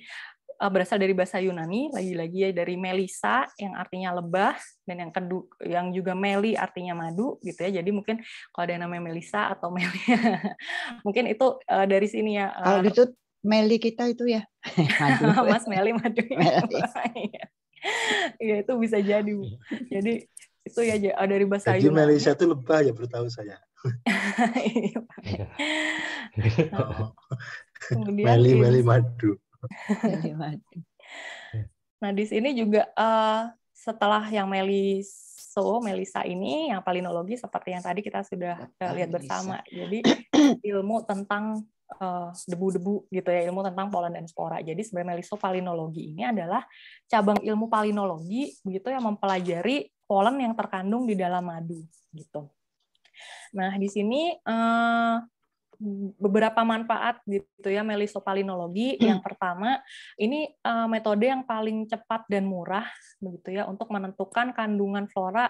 Eh, berasal dari bahasa Yunani, lagi-lagi ya dari melisa yang artinya lebah dan yang kedua yang juga meli artinya madu gitu ya. Jadi mungkin kalau ada namanya melisa atau meli mungkin itu uh, dari sini ya. Uh, kalau itu meli kita itu ya. Mas meli madu. Ya. Iya ya itu bisa jadi. Iya. Jadi itu ya dari bahasa Jadi Yunani. Melisa itu lebah ya beritahu saya. saja iya, iya. oh. meli meli madu Iya. Nah di sini juga uh, setelah yang Meliso, Melisa ini yang palinologi seperti yang tadi kita sudah uh, lihat bersama. Jadi ilmu tentang eh, debu-debu uh, gitu ya ilmu tentang polen dan spora. Jadi sebenarnya Meliso Palinologi ini adalah cabang ilmu palinologi begitu yang mempelajari polen yang terkandung di dalam madu gitu. Nah di sini uh, beberapa manfaat gitu ya melisopalinologi. Hmm. yang pertama, ini uh, metode yang paling cepat dan murah begitu ya untuk menentukan kandungan flora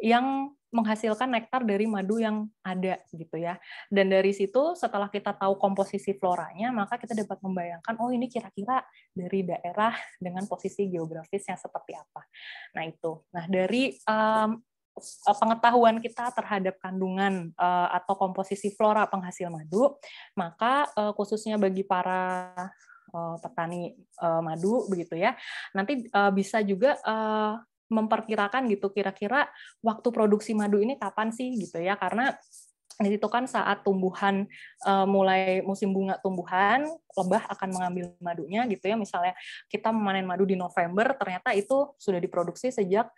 yang menghasilkan nektar dari madu yang ada gitu ya. Dan dari situ setelah kita tahu komposisi floranya, maka kita dapat membayangkan oh ini kira-kira dari daerah dengan posisi geografis yang seperti apa. Nah, itu. Nah, dari um, Eh, pengetahuan kita terhadap kandungan eh, atau komposisi flora penghasil madu, maka eh, khususnya bagi para petani madu begitu ya, nanti bisa juga memperkirakan gitu kira-kira waktu produksi madu ini kapan sih gitu ya, karena di situ kan saat tumbuhan mulai musim bunga tumbuhan lebah akan mengambil madunya gitu ya misalnya kita memanen madu di November ternyata itu sudah diproduksi sejak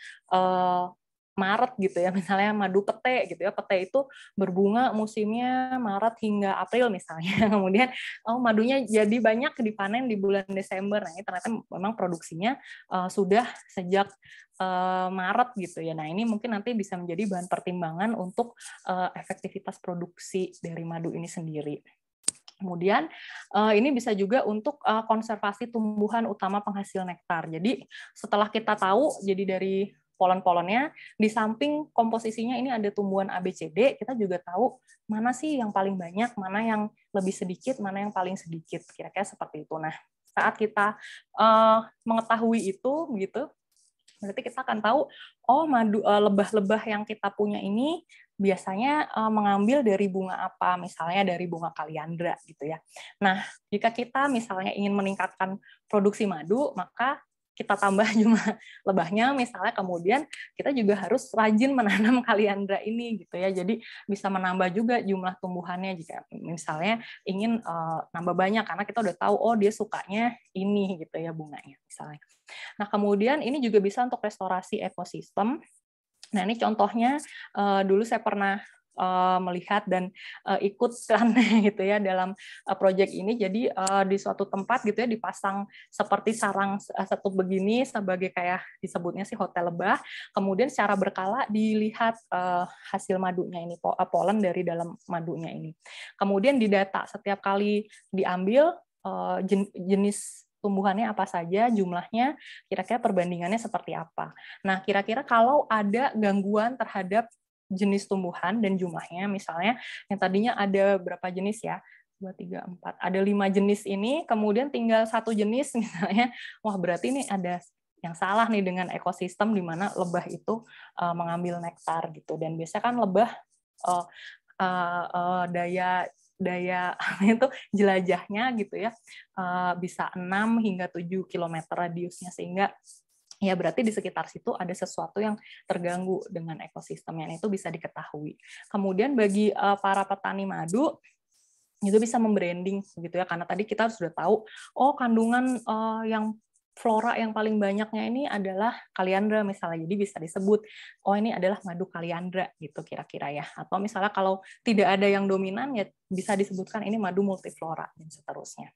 Maret gitu ya misalnya madu pete gitu ya pete itu berbunga musimnya Maret hingga April misalnya kemudian oh madunya jadi banyak dipanen di bulan Desember nah ini ternyata memang produksinya uh, sudah sejak uh, Maret gitu ya nah ini mungkin nanti bisa menjadi bahan pertimbangan untuk uh, efektivitas produksi dari madu ini sendiri. Kemudian ini bisa juga untuk konservasi tumbuhan utama penghasil nektar. Jadi setelah kita tahu, jadi dari polon-polonnya. Di samping komposisinya ini ada tumbuhan ABCD, kita juga tahu mana sih yang paling banyak, mana yang lebih sedikit, mana yang paling sedikit. Kira-kira seperti itu. Nah, saat kita uh, mengetahui itu gitu, berarti kita akan tahu oh madu eh, lebah-lebah yang kita punya ini biasanya uh, mengambil dari bunga apa misalnya dari bunga kaliandra gitu ya nah jika kita misalnya ingin meningkatkan produksi madu maka kita tambah jumlah lebahnya misalnya kemudian kita juga harus rajin menanam kaliandra ini gitu ya jadi bisa menambah juga jumlah tumbuhannya jika misalnya ingin uh, nambah banyak karena kita udah tahu oh dia sukanya ini gitu ya bunganya misalnya nah kemudian ini juga bisa untuk restorasi ekosistem Nah, ini contohnya eh, dulu saya pernah uh, melihat dan uh, eh, ikutkan gitu ya dalam uh, eh, proyek ini. Jadi uh, di suatu tempat gitu ya dipasang seperti sarang uh, satu begini sebagai kayak disebutnya sih hotel lebah. Kemudian secara berkala dilihat uh, hasil madunya ini po polen dari dalam madunya ini. Kemudian didata setiap kali diambil uh, jen jenis tumbuhannya apa saja, jumlahnya, kira-kira perbandingannya seperti apa. Nah, kira-kira kalau ada gangguan terhadap jenis tumbuhan dan jumlahnya misalnya yang tadinya ada berapa jenis ya dua tiga empat ada lima jenis ini kemudian tinggal satu jenis misalnya wah berarti ini ada yang salah nih dengan ekosistem di mana lebah itu uh, mengambil nektar gitu dan biasanya kan lebah uh, uh, uh, daya daya itu jelajahnya gitu ya bisa 6 hingga 7 km radiusnya sehingga ya berarti di sekitar situ ada sesuatu yang terganggu dengan ekosistem yang itu bisa diketahui. Kemudian bagi eh, para petani madu itu bisa membranding gitu ya karena tadi kita sudah tahu oh kandungan uh, yang flora yang paling banyaknya ini adalah kaliandra misalnya jadi bisa disebut oh ini adalah madu kaliandra gitu kira-kira ya atau misalnya kalau tidak ada yang dominan ya bisa disebutkan ini madu multiflora dan seterusnya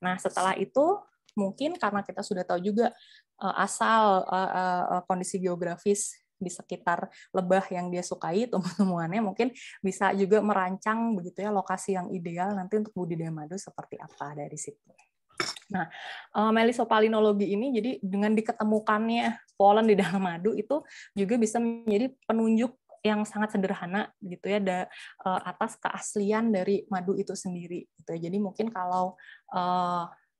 nah setelah itu mungkin karena kita sudah tahu juga uh, asal uh, uh, kondisi geografis di sekitar lebah yang dia sukai tumbuh temuannya mungkin bisa juga merancang begitu ya lokasi yang ideal nanti untuk budidaya madu seperti apa dari situ. Nah, melisopalinologi ini jadi dengan diketemukannya polen di dalam madu itu juga bisa menjadi penunjuk yang sangat sederhana gitu ya atas keaslian dari madu itu sendiri gitu ya. Jadi mungkin kalau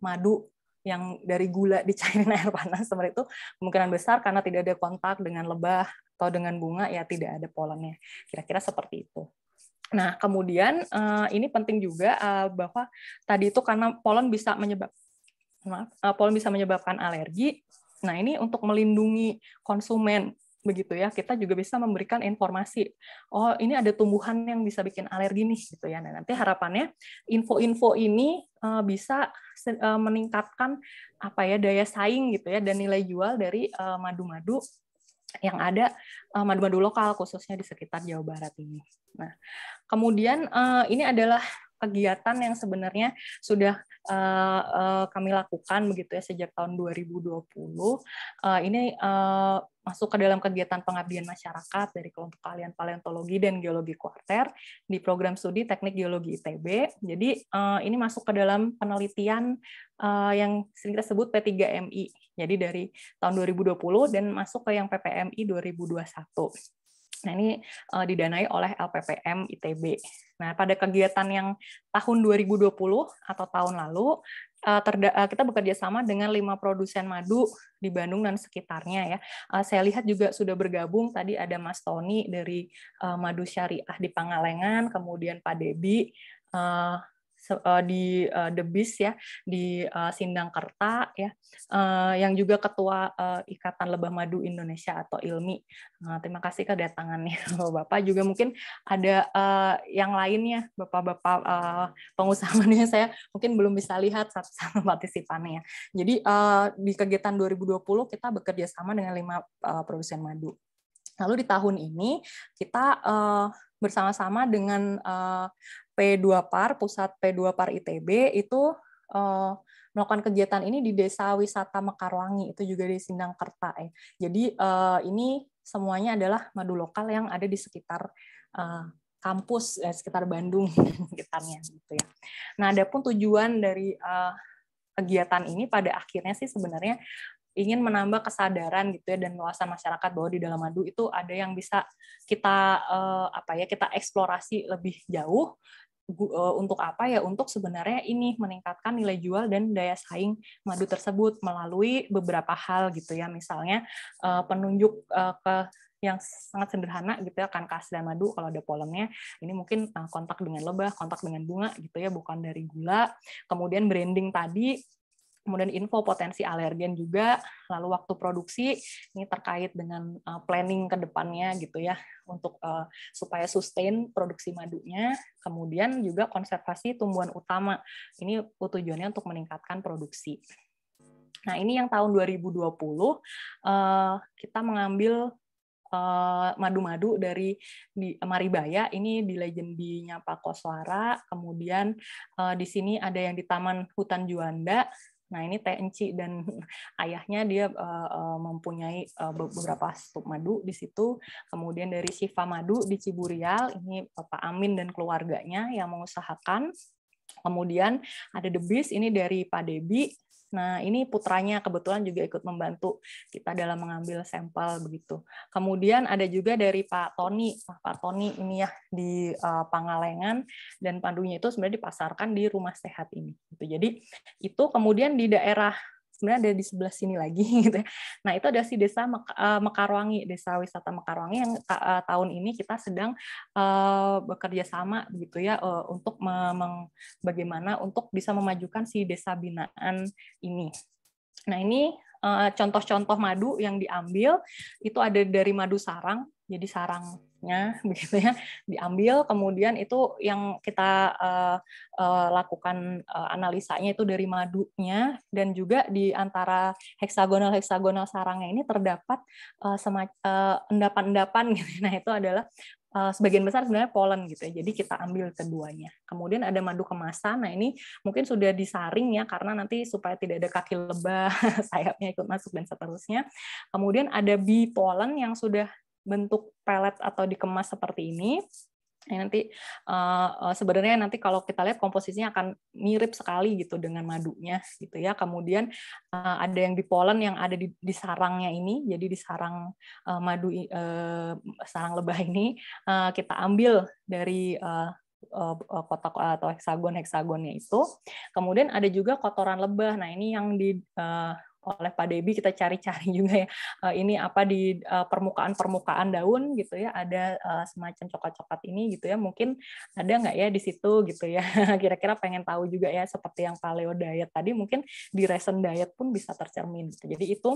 madu yang dari gula dicairin air panas seperti itu kemungkinan besar karena tidak ada kontak dengan lebah atau dengan bunga ya tidak ada polennya. Kira-kira seperti itu. Nah, kemudian eh, ini penting juga eh, bahwa tadi itu karena polen bisa menyebab maaf, eh, polen bisa menyebabkan alergi. Nah, ini untuk melindungi konsumen begitu ya kita juga bisa memberikan informasi oh ini ada tumbuhan yang bisa bikin alergi nih gitu ya nah, nanti harapannya info-info ini uh, bisa uh, meningkatkan apa ya daya saing gitu ya dan nilai jual dari eh, madu-madu uh, yang ada madu-madu lokal khususnya di sekitar Jawa Barat ini. Nah, kemudian ini adalah kegiatan yang sebenarnya sudah uh, uh, kami lakukan begitu ya sejak tahun 2020 uh, eh, ini uh, masuk ke dalam kegiatan pengabdian masyarakat dari kelompok kalian paleontologi dan geologi kuarter di program studi teknik geologi ITB. Jadi uh, ini masuk ke dalam penelitian uh, yang kita sebut P3MI. Jadi dari tahun 2020 dan masuk ke yang PPMI 2021. Nah, ini uh, didanai oleh LPPM ITB. Nah, pada kegiatan yang tahun 2020 atau tahun lalu, uh, uh, kita bekerja sama dengan lima produsen madu di Bandung dan sekitarnya ya. Uh, saya lihat juga sudah bergabung tadi ada Mas Tony dari uh, Madu Syariah di Pangalengan, kemudian Pak Debi, uh, Eh, di uh, The Beast ya di uh, Kerta ya uh, yang juga ketua uh, Ikatan Lebah Madu Indonesia atau ILMI. Uh, terima kasih kedatangannya Bapak juga mungkin ada uh, yang lainnya Bapak-bapak uh, pengusaha madunya saya mungkin belum bisa lihat satu sama partisipannya ya. Jadi uh, di kegiatan 2020 kita bekerja sama dengan lima uh, produsen madu. Lalu di tahun ini kita uh, bersama-sama dengan uh, P2 PAR, pusat P2 PAR ITB itu uh, melakukan kegiatan ini di Desa Wisata Mekarwangi itu juga di Sindangkerta. eh Jadi uh, ini semuanya adalah madu lokal yang ada di sekitar uh, kampus eh, sekitar Bandung sekitarnya gitu ya. Nah, ada pun tujuan dari uh, kegiatan ini pada akhirnya sih sebenarnya ingin menambah kesadaran gitu ya dan luasan masyarakat bahwa di dalam madu itu ada yang bisa kita eh, apa ya kita eksplorasi lebih jauh Eh, untuk apa ya untuk sebenarnya ini meningkatkan nilai jual dan daya saing madu tersebut melalui beberapa hal gitu ya misalnya eh, penunjuk eh, ke yang sangat sederhana gitu ya kan khas dan madu kalau ada polemnya ini mungkin kontak dengan lebah kontak dengan bunga gitu ya bukan dari gula kemudian branding tadi kemudian info potensi alergen juga, lalu waktu produksi ini terkait dengan eh, planning ke depannya gitu ya untuk uh, supaya sustain produksi madunya, kemudian juga konservasi tumbuhan utama. Ini tujuannya untuk meningkatkan produksi. Nah, ini yang tahun 2020 uh, eh, kita mengambil madu-madu dari di Maribaya ini di Legendinya Pak Koswara kemudian di sini ada yang di Taman Hutan Juanda Nah, ini Teh Enci dan ayahnya dia uh, mempunyai uh, beberapa stup madu di situ. Kemudian dari Siva Madu di Ciburial, ini Bapak Amin dan keluarganya yang mengusahakan. Kemudian ada The Beast, ini dari Pak Debi Nah, ini putranya kebetulan juga ikut membantu kita dalam mengambil sampel begitu. Kemudian ada juga dari Pak Tony. Nah, Pak Tony ini ya di uh, Pangalengan dan pandunya itu sebenarnya dipasarkan di rumah sehat ini. Gitu. Jadi itu kemudian di daerah sebenarnya ada di sebelah sini lagi gitu. Ya. Nah, itu ada si desa eh, Mekarwangi, desa wisata Mekarwangi yang eh, tahun ini kita sedang eh, bekerja sama gitu ya untuk bagaimana untuk bisa memajukan si desa binaan ini. Nah, ini contoh-contoh madu yang diambil itu ada dari madu sarang. Jadi sarang nya begitu ya diambil kemudian itu yang kita uh, uh, lakukan uh, analisanya itu dari madunya dan juga di antara heksagonal heksagonal sarangnya ini terdapat uh, endapan-endapan gitu nah itu adalah uh, sebagian besar sebenarnya polen gitu ya jadi kita ambil keduanya kemudian ada madu kemasan nah ini mungkin sudah disaring ya karena nanti supaya tidak ada kaki lebah sayapnya ikut masuk dan seterusnya kemudian ada bi polen yang sudah bentuk pelet atau dikemas seperti ini. Nah, nanti eh, eh, sebenarnya nanti kalau kita lihat komposisinya akan mirip sekali gitu dengan madunya gitu ya. Kemudian eh, ada yang di polen yang ada di, di sarangnya ini, jadi di sarang madu sarang lebah ini kita ambil dari uh, kotak atau heksagon heksagonnya itu kemudian ada juga kotoran lebah nah ini yang di oleh Pak Debi kita cari-cari juga ya eh, ini apa di eh, permukaan-permukaan daun gitu ya ada eh, semacam coklat-coklat ini gitu ya mungkin ada nggak ya di situ gitu ya kira-kira pengen tahu juga ya seperti yang paleo diet tadi mungkin di recent diet pun bisa tercermin gitu jadi itu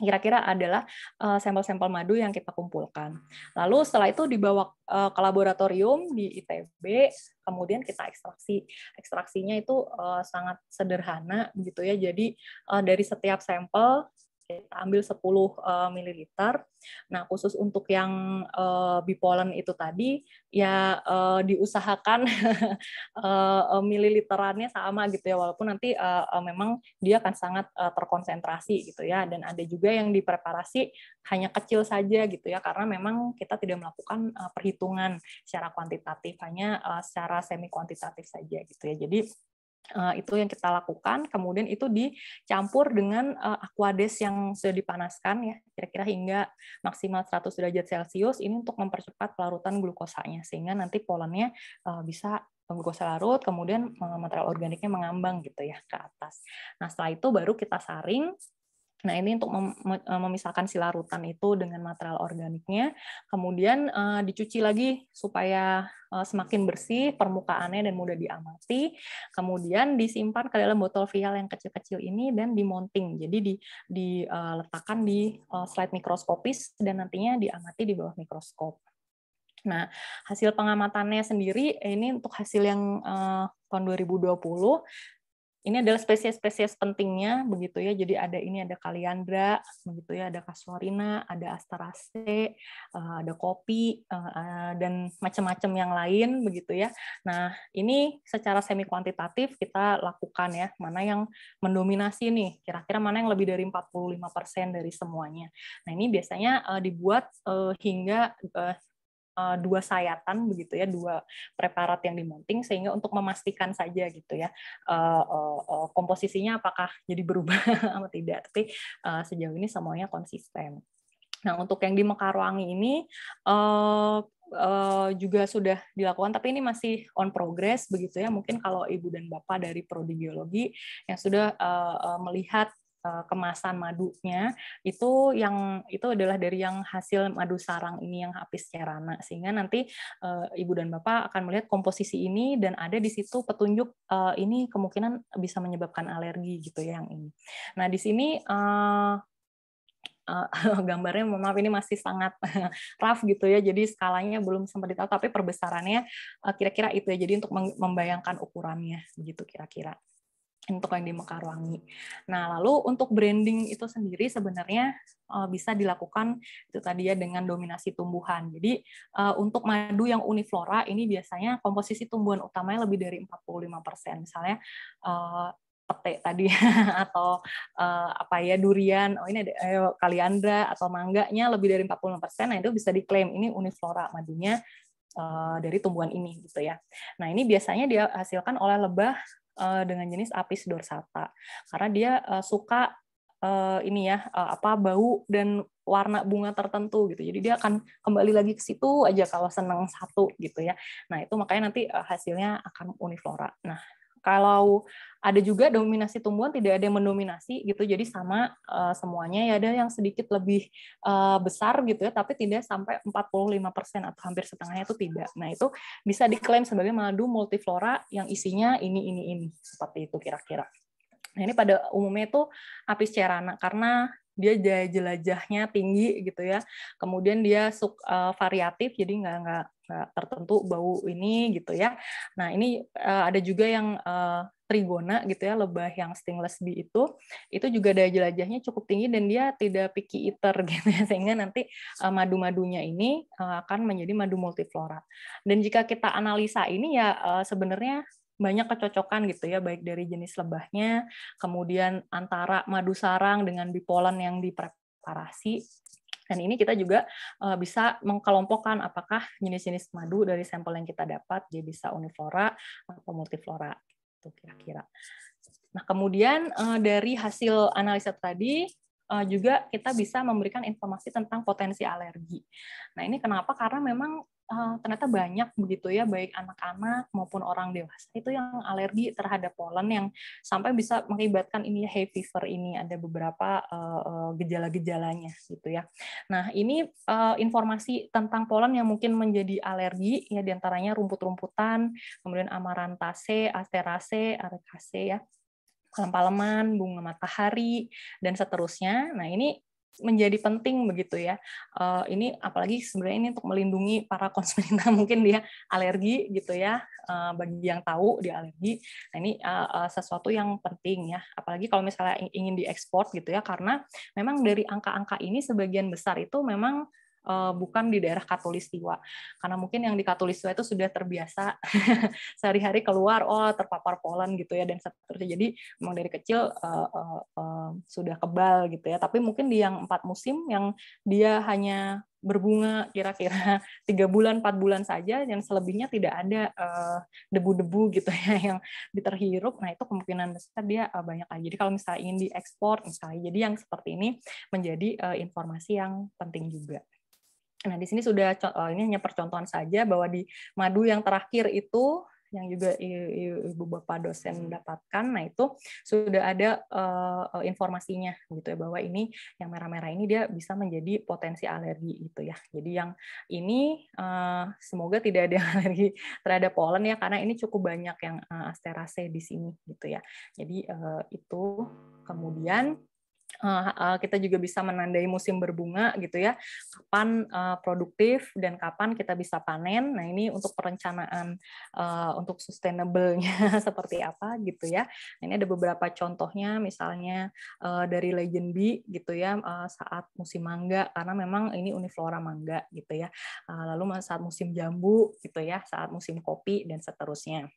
kira-kira adalah eh, sampel-sampel madu yang kita kumpulkan. Lalu setelah itu dibawa eh, ke laboratorium di ITB, kemudian kita ekstraksi. Ekstraksinya itu eh, sangat sederhana gitu ya. Jadi dari setiap sampel kita ambil 10 ml. Eh, mililiter. Nah, khusus untuk yang eh, bipolen itu tadi ya eh, diusahakan mililiterannya sama gitu ya walaupun nanti memang dia akan sangat terkonsentrasi gitu ya dan ada juga yang dipreparasi hanya kecil saja gitu ya karena memang kita tidak melakukan perhitungan secara kuantitatif hanya secara semi kuantitatif saja gitu ya. Jadi Eh, itu yang kita lakukan, kemudian itu dicampur dengan eh, aquades yang sudah dipanaskan ya, kira-kira hingga maksimal 100 derajat Celcius ini untuk mempercepat pelarutan glukosanya sehingga nanti polennya eh, bisa glukosa larut, kemudian material organiknya mengambang gitu ya ke atas. Nah setelah itu baru kita saring Nah, ini untuk eh, memisahkan si larutan itu dengan material organiknya, kemudian uh, dicuci lagi supaya uh, semakin bersih permukaannya dan mudah diamati. Kemudian disimpan ke dalam botol vial yang kecil-kecil ini dan dimonting. Jadi diletakkan di, di uh, slide mikroskopis dan nantinya diamati di bawah mikroskop. Nah, hasil pengamatannya sendiri ini untuk hasil yang uh, tahun 2020 ini adalah spesies-spesies pentingnya begitu ya. Jadi ada ini ada kaliandra, begitu ya, ada kasuarina, ada asteraceae, eh, ada kopi eh, eh, dan macam-macam yang lain begitu ya. Nah, ini secara semi kuantitatif kita lakukan ya, mana yang mendominasi nih, kira-kira mana yang lebih dari 45% dari semuanya. Nah, ini biasanya dibuat hingga Eh, dua sayatan begitu ya dua preparat yang dimunting sehingga untuk memastikan saja gitu ya eh, eh, komposisinya apakah jadi berubah atau tidak tapi sejauh ini semuanya konsisten nah untuk yang di Mekarwangi ini Uh, juga sudah dilakukan, tapi ini masih on progress begitu ya. Mungkin kalau ibu dan bapak dari prodi geologi yang sudah uh, uh, melihat Eh, kemasan madunya itu yang itu adalah dari yang hasil madu sarang ini yang habis cerana sehingga nanti uh, ibu dan bapak akan melihat komposisi ini dan ada di situ petunjuk uh, ini kemungkinan bisa menyebabkan alergi gitu ya yang ini. Nah di sini uh, gambarnya mohon maaf ini masih sangat rough gitu ya jadi skalanya belum sempat ditahu tapi perbesarannya kira -kira itu ya jadi untuk membayangkan ukurannya gitu kira-kira untuk yang di Mekarwangi. Nah, lalu untuk branding itu sendiri sebenarnya eh, bisa dilakukan itu tadi ya dengan dominasi tumbuhan. Jadi eh, untuk madu yang uniflora ini biasanya komposisi tumbuhan utamanya lebih dari 45%. persen. Misalnya eh, pete tadi atau apa ya durian oh ini ada eh, kaliandra atau mangganya lebih dari 45% persen. nah itu bisa diklaim ini uniflora madunya dari tumbuhan ini gitu ya. Nah, ini biasanya dihasilkan oleh lebah uh, dengan jenis Apis dorsata karena dia uh, suka uh, ini ya uh, apa bau dan warna bunga tertentu gitu. Jadi dia akan kembali lagi ke situ aja kalau seneng satu gitu ya. Nah, itu makanya nanti uh, hasilnya akan uniflora. Nah, kalau ada juga dominasi tumbuhan tidak ada yang mendominasi gitu jadi sama uh, semuanya ya ada yang sedikit lebih uh, besar gitu ya tapi tidak sampai 45% atau hampir setengahnya itu tidak nah itu bisa diklaim sebagai madu multiflora yang isinya ini ini ini seperti itu kira-kira nah ini pada umumnya itu apis cerana karena dia jelajahnya tinggi gitu ya kemudian dia sub uh, eh, variatif jadi nggak nggak Eh, tertentu bau ini gitu ya. Nah ini uh, ada juga yang uh, trigona gitu ya lebah yang stingless bee itu itu juga daya jelajahnya cukup tinggi dan dia tidak picky eater gitu ya sehingga nanti uh, madu-madunya ini uh, akan menjadi madu multiflora dan jika kita analisa ini ya uh, sebenarnya banyak kecocokan gitu ya baik dari jenis lebahnya kemudian antara madu sarang dengan bipolan yang dipreparasi dan ini kita juga uh, bisa mengkelompokkan apakah jenis-jenis madu dari sampel yang kita dapat dia bisa uniflora atau multiflora itu kira-kira. Nah, kemudian uh, dari hasil analisa tadi uh, juga kita bisa memberikan informasi tentang potensi alergi. Nah, ini kenapa? Karena memang Eh, ternyata banyak begitu ya baik anak-anak maupun orang dewasa itu yang alergi terhadap polen yang sampai bisa mengibatkan ini ya, hay fever ini ada beberapa eh, eh, gejala-gejalanya gitu ya. Nah, ini informasi tentang polen yang mungkin menjadi alergi ya diantaranya rumput-rumputan, kemudian amarantase, asteraceae, arecaceae ya palem-paleman, bunga matahari, dan seterusnya. Nah, ini menjadi penting begitu ya. Eh, ini apalagi sebenarnya ini untuk melindungi para konsumen mungkin dia alergi gitu ya. Eh, bagi yang tahu dia alergi, nah ini eh, sesuatu yang penting ya. Apalagi kalau misalnya ingin diekspor gitu ya, karena memang dari angka-angka ini sebagian besar itu memang Eh, bukan di daerah Katulistiwa. Karena mungkin yang di Katulistiwa itu sudah terbiasa sehari-hari keluar, oh terpapar polen gitu ya dan seterusnya. Jadi memang dari kecil uh, uh, uh, sudah kebal gitu ya. Tapi mungkin di yang empat musim yang dia hanya berbunga kira-kira tiga bulan empat bulan saja yang selebihnya tidak ada debu-debu uh, gitu ya yang diterhirup nah itu kemungkinan besar dia uh, banyak aja jadi kalau misalnya ingin diekspor misalnya jadi yang seperti ini menjadi uh, informasi yang penting juga Nah, di sini sudah oh, ini hanya percontohan saja bahwa di madu yang terakhir itu yang juga ibu bapak dosen hmm. dapatkan, nah itu sudah ada uh, informasinya gitu ya bahwa ini yang merah-merah ini dia bisa menjadi potensi alergi gitu ya. Jadi yang ini uh, semoga tidak ada alergi terhadap polen ya karena ini cukup banyak yang uh, asteraceae di sini gitu ya. Jadi uh, itu kemudian Eh, eh, kita juga bisa menandai musim berbunga gitu ya kapan eh, produktif dan kapan kita bisa panen nah ini untuk perencanaan untuk sustainablenya seperti apa gitu ya nah, ini ada beberapa contohnya misalnya dari Legend Bee gitu ya saat musim mangga karena memang ini uniflora mangga gitu ya lalu saat musim jambu gitu ya saat musim kopi dan seterusnya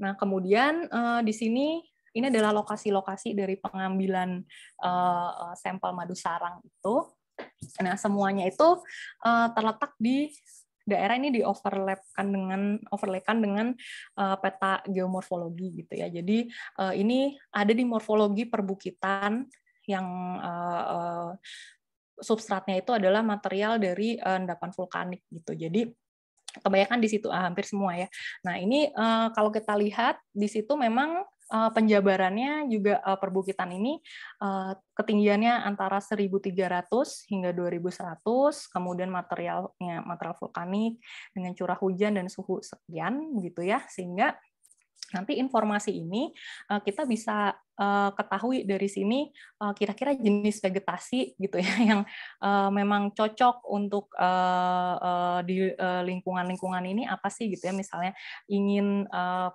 nah kemudian di sini ini adalah lokasi-lokasi dari pengambilan uh, sampel madu sarang itu. Nah, semuanya itu uh, terletak di daerah ini di overlapkan dengan overlapkan dengan uh, peta geomorfologi gitu ya. Jadi uh, ini ada di morfologi perbukitan yang uh, uh, substratnya itu adalah material dari endapan vulkanik gitu. Jadi kebanyakan di situ ah, hampir semua ya. Nah ini uh, kalau kita lihat di situ memang uh, penjabarannya juga uh, perbukitan ini uh, ketinggiannya antara 1.300 hingga 2.100, kemudian materialnya material vulkanik dengan curah hujan dan suhu sekian gitu ya, sehingga Nanti informasi ini eh, kita bisa eh, ketahui dari sini eh, kira-kira jenis vegetasi gitu ya yang memang cocok untuk di lingkungan-lingkungan ini apa sih gitu ya misalnya ingin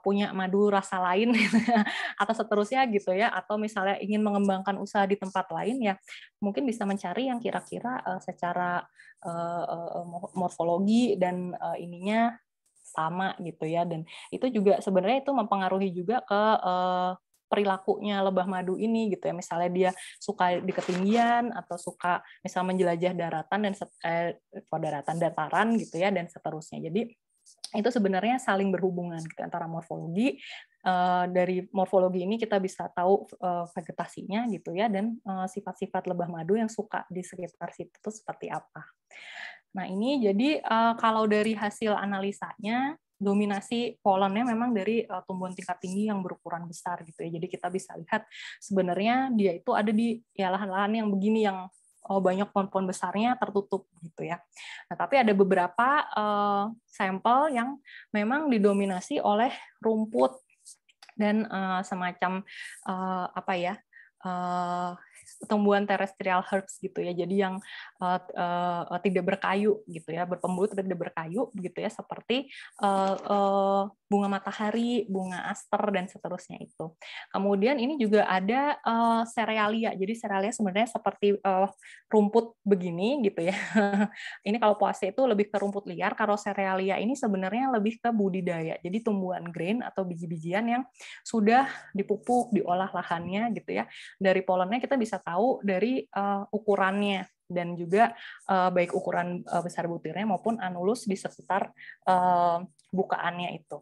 punya madu rasa lain gitu ya, atau seterusnya gitu ya atau misalnya ingin mengembangkan usaha di tempat lain ya mungkin bisa mencari yang kira-kira secara morfologi dan ininya sama gitu ya dan itu juga sebenarnya itu mempengaruhi juga ke uh, perilakunya lebah madu ini gitu ya misalnya dia suka di ketinggian atau suka misal menjelajah daratan dan eh, daratan dataran gitu ya dan seterusnya jadi itu sebenarnya saling berhubungan gitu, antara morfologi uh, dari morfologi ini kita bisa tahu uh, vegetasinya gitu ya dan sifat-sifat uh, lebah madu yang suka di sekitar situ itu seperti apa. Nah, ini jadi uh, kalau dari hasil analisanya, dominasi polonnya memang dari uh, tumbuhan tingkat tinggi yang berukuran besar gitu ya. Jadi kita bisa lihat sebenarnya dia itu ada di ya lahan-lahan yang begini yang oh, banyak pohon-pohon besarnya tertutup gitu ya. Nah, tapi ada beberapa uh, sampel yang memang didominasi oleh rumput dan uh, semacam uh, apa ya? Uh, tumbuhan terrestrial herbs gitu ya. Jadi yang uh, uh, tidak berkayu gitu ya, berpembuluh tapi tidak berkayu gitu ya, seperti uh, uh, bunga matahari, bunga aster dan seterusnya itu. Kemudian ini juga ada uh, cerealia. Jadi cerealia sebenarnya seperti uh, rumput begini gitu ya. ini kalau puasa itu lebih ke rumput liar, kalau serealia ini sebenarnya lebih ke budidaya. Jadi tumbuhan grain atau biji-bijian yang sudah dipupuk, diolah lahannya gitu ya. Dari polonnya kita bisa tahu tahu dari uh, ukurannya dan juga uh, baik ukuran uh, besar butirnya maupun anulus di sekitar uh, bukaannya itu.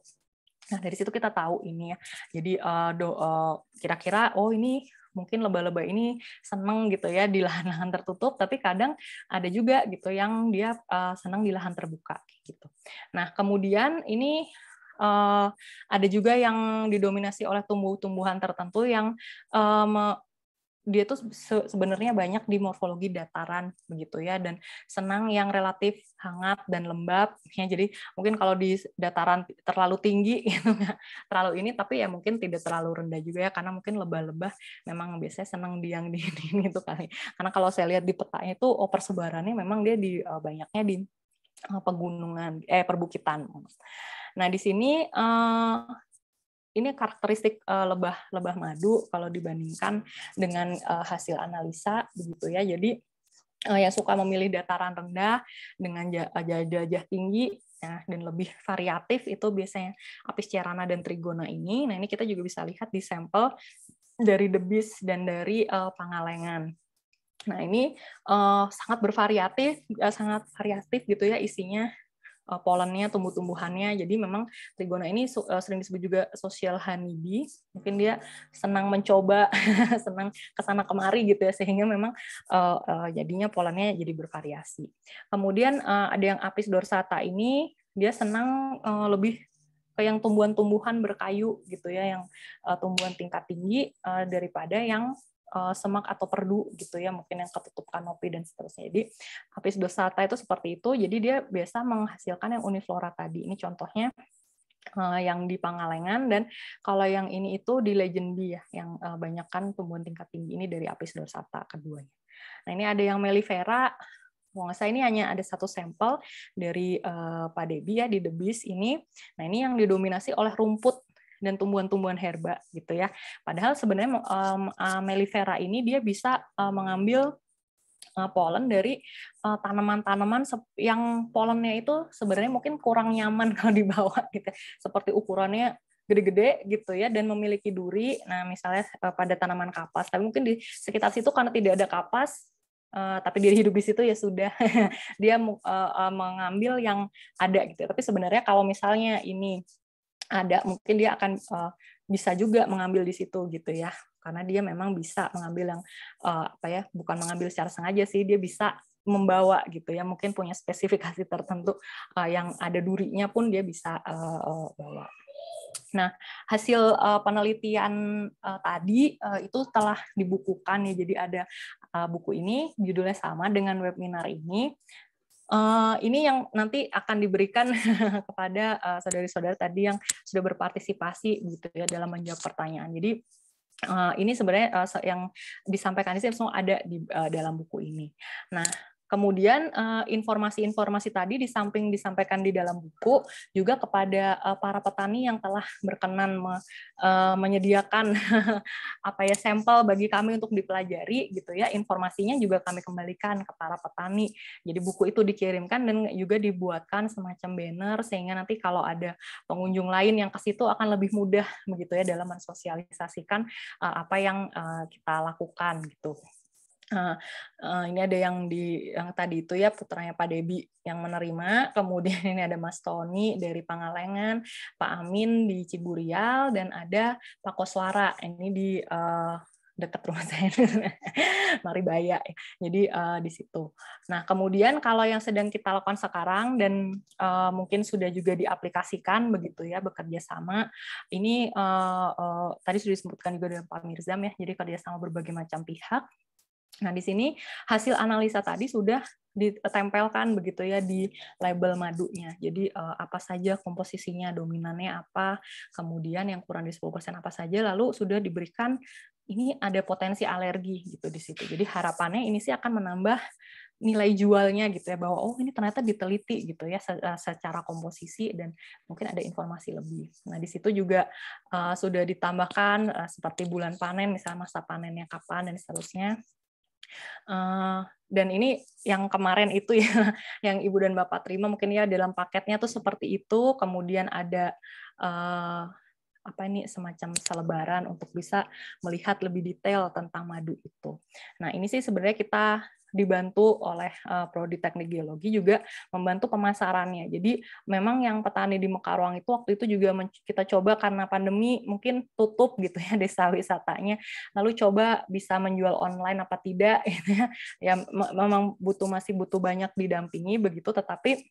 Nah, dari situ kita tahu ini ya. Jadi kira-kira uh, kira-kira oh ini mungkin leba-leba ini seneng gitu ya di lahan-lahan tertutup, tapi kadang ada juga gitu yang dia uh, senang di lahan terbuka gitu. Nah, kemudian ini uh, ada juga yang didominasi oleh tumbuh-tumbuhan tertentu yang uh, dia tuh sebenarnya banyak di morfologi dataran begitu ya dan senang yang relatif hangat dan lembab ya jadi mungkin kalau di dataran terlalu tinggi gitu ya terlalu ini tapi ya mungkin tidak terlalu rendah juga ya karena mungkin lebah-lebah memang biasanya senang di yang di, ini itu kali karena kalau saya lihat di petanya itu oh persebarannya memang dia di eh, banyaknya di eh, pegunungan eh perbukitan nah di sini eh, ini karakteristik uh, lebah lebah madu kalau dibandingkan dengan uh, hasil analisa begitu ya. Jadi uh, yang suka memilih dataran rendah dengan jajah-jajah tinggi ya, dan lebih variatif itu biasanya apis cerana dan trigona ini. Nah, ini kita juga bisa lihat di sampel dari debis dan dari uh, pangalengan. Nah, ini uh, sangat bervariatif, uh, sangat variatif gitu ya isinya uh, eh, polennya, tumbuh-tumbuhannya. Jadi memang trigona ini eh, sering disebut juga social honeybee. Mungkin dia senang mencoba, senang kesana kemari gitu ya, sehingga memang eh, jadinya polennya jadi bervariasi. Kemudian ada yang apis dorsata ini dia senang lebih ke yang tumbuhan-tumbuhan berkayu gitu ya, yang tumbuhan tingkat tinggi daripada yang uh, semak atau perdu gitu ya mungkin yang ketutup kanopi dan seterusnya jadi apis dosata itu seperti itu jadi dia biasa menghasilkan yang uniflora tadi ini contohnya eh, yang di Pangalengan dan kalau yang ini itu di Legendi ya yang uh, banyak kan tumbuhan tingkat tinggi ini dari apis dorsata keduanya. Nah ini ada yang melifera kalau nggak saya ini hanya ada satu sampel dari uh, Pak Debi ya di Debis ini. Nah ini yang didominasi oleh rumput dan tumbuhan-tumbuhan herba gitu ya. Padahal sebenarnya um, eh, melifera ini dia bisa eh, mengambil uh, eh, polen dari tanaman-tanaman yang polennya itu sebenarnya mungkin kurang nyaman kalau dibawa gitu. Ya. Seperti ukurannya gede-gede gitu ya dan memiliki duri. Nah, misalnya uh, pada tanaman kapas, tapi mungkin di sekitar situ karena tidak ada kapas Uh, tapi dia hidup di situ ya sudah dia uh, uh, mengambil yang ada gitu ya. tapi sebenarnya kalau misalnya ini ada mungkin dia akan uh, bisa juga mengambil di situ gitu ya karena dia memang bisa mengambil yang uh, apa ya bukan mengambil secara sengaja sih dia bisa membawa gitu ya mungkin punya spesifikasi tertentu uh, yang ada durinya pun dia bisa uh, bawa. Nah hasil uh, penelitian uh, tadi uh, itu telah dibukukan ya jadi ada uh, buku ini judulnya sama dengan webinar ini Eh, ini yang nanti akan diberikan kepada uh, eh, saudari-saudari tadi yang sudah berpartisipasi gitu ya dalam menjawab pertanyaan. Jadi eh, ini sebenarnya yang disampaikan ini semua ada di dalam buku ini. Nah, Kemudian eh, informasi-informasi tadi di samping disampaikan di dalam buku juga kepada eh, para petani yang telah berkenan eh, menyediakan apa ya sampel bagi kami untuk dipelajari gitu ya. Informasinya juga kami kembalikan ke para petani. Jadi buku itu dikirimkan dan juga dibuatkan semacam banner sehingga nanti kalau ada pengunjung lain yang ke situ akan lebih mudah begitu ya dalam mensosialisasikan apa yang kita lakukan gitu. Uh, uh, ini ada yang di yang tadi itu ya putranya Pak Debi yang menerima, kemudian ini ada Mas Tony dari Pangalengan, Pak Amin di Ciburial dan ada Pak Koswara ini di uh, dekat rumah saya Maribaya. Jadi uh, di situ. Nah, kemudian kalau yang sedang kita lakukan sekarang dan uh, mungkin sudah juga diaplikasikan begitu ya bekerja sama. Ini uh, uh, tadi sudah disebutkan juga dengan Pak Mirzam ya. Jadi kerjasama berbagai macam pihak Nah, di sini hasil analisa tadi sudah ditempelkan begitu ya di label madunya. Jadi eh, apa saja komposisinya, dominannya apa, kemudian yang kurang di 10% apa saja, lalu sudah diberikan ini ada potensi alergi gitu di situ. Jadi harapannya ini sih akan menambah nilai jualnya gitu ya bahwa oh ini ternyata diteliti gitu ya eh, secara komposisi dan mungkin ada informasi lebih. Nah di situ juga eh, sudah ditambahkan seperti bulan panen misalnya masa panennya kapan dan seterusnya Eh, dan ini yang kemarin itu ya yang ibu dan bapak terima mungkin ya dalam paketnya tuh seperti itu kemudian ada eh, apa ini semacam selebaran untuk bisa melihat lebih detail tentang madu itu. Nah ini sih sebenarnya kita dibantu oleh uh, prodi teknik geologi juga membantu pemasarannya. Jadi memang yang petani di Mekarwang itu waktu itu juga kita coba karena pandemi mungkin tutup gitu ya desa wisatanya. Lalu coba bisa menjual online apa tidak gitu ya. Ya memang butuh masih butuh banyak didampingi begitu tetapi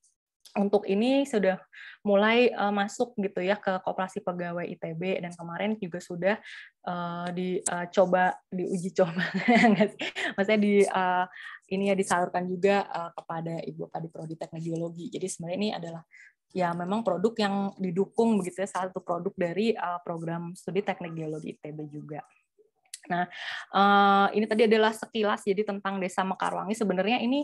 untuk ini sudah mulai uh, masuk gitu ya ke koperasi pegawai ITB dan kemarin juga sudah uh, eh, dicoba eh, uh, diuji coba maksudnya di uh, ini ya disalurkan juga uh, kepada ibu tadi prodi teknik geologi. Jadi sebenarnya ini adalah ya memang produk yang didukung begitu ya salah satu produk dari uh, program studi teknik geologi ITB juga. Nah, ini tadi adalah sekilas jadi tentang Desa Mekarwangi. Sebenarnya ini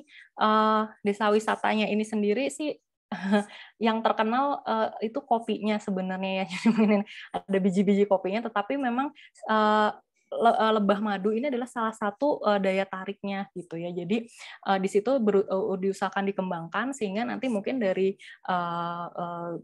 desa wisatanya ini sendiri sih yang terkenal uh, itu kopinya sebenarnya ya ada biji-biji kopinya tetapi memang uh, Eh, lebah madu ini adalah salah satu eh, daya tariknya gitu ya. Jadi eh, di situ ber, diusahakan dikembangkan sehingga nanti mungkin dari uh,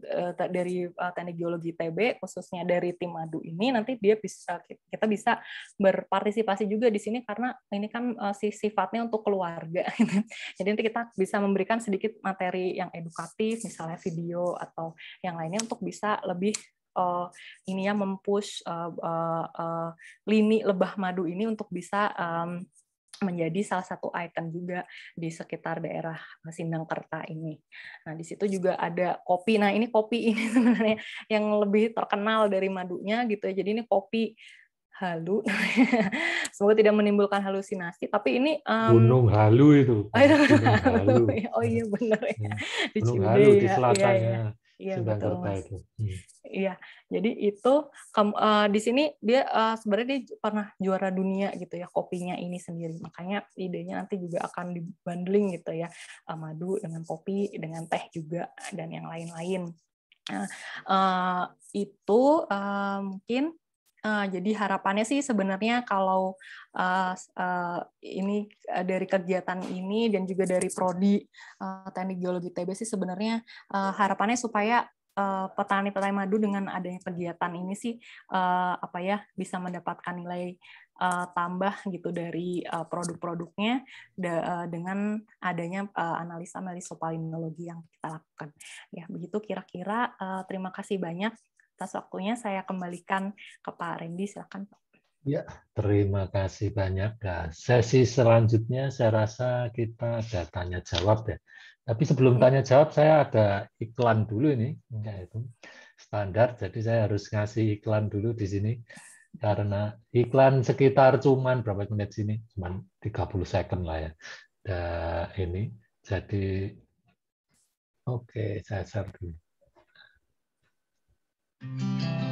dari uh, teknik geologi TB khususnya dari tim madu ini nanti dia bisa kita bisa berpartisipasi juga di sini karena ini kan uh, sifatnya untuk keluarga. Gitu. Jadi nanti kita bisa memberikan sedikit materi yang edukatif misalnya video atau yang lainnya untuk bisa lebih uh, ini ya mempush uh, uh, uh, lini lebah madu ini untuk bisa um, menjadi salah satu item juga di sekitar daerah Sindangkerta ini. Nah, di situ juga ada kopi. Nah, ini kopi ini sebenarnya yang lebih terkenal dari madunya gitu ya. Jadi ini kopi halu. Semoga tidak menimbulkan halusinasi, tapi ini um, Gunung Halu itu. Oh, iya, halu. Oh iya benar ya. Hmm. Di Gunung Halu di ya. Iya, iya. Iya betul mas. Itu. Hmm. Iya, jadi itu uh, di sini dia uh, sebenarnya dia pernah juara dunia gitu ya kopinya ini sendiri. Makanya idenya nanti juga akan dibundling gitu ya uh, madu dengan kopi dengan teh juga dan yang lain-lain. Nah, uh, itu uh, mungkin Uh, jadi harapannya sih sebenarnya kalau uh, uh, ini uh, dari kegiatan ini dan juga dari prodi uh, teknik geologi TB sih sebenarnya uh, harapannya supaya petani-petani madu dengan adanya kegiatan ini sih uh, apa ya bisa mendapatkan nilai uh, tambah gitu dari uh, produk-produknya da, uh, dengan adanya uh, analisa melisopalinologi yang kita lakukan. Ya begitu kira-kira. Uh, terima kasih banyak atas waktunya saya kembalikan ke Pak Randy. Silakan Pak. Ya, terima kasih banyak. Nah, sesi selanjutnya saya rasa kita ada tanya jawab ya. Tapi sebelum iya. tanya jawab saya ada iklan dulu ini, itu standar. Jadi saya harus ngasih iklan dulu di sini karena iklan sekitar cuman berapa menit sini, cuman 30 second lah ya. Nah, ini jadi oke okay, saya share dulu. Thank you.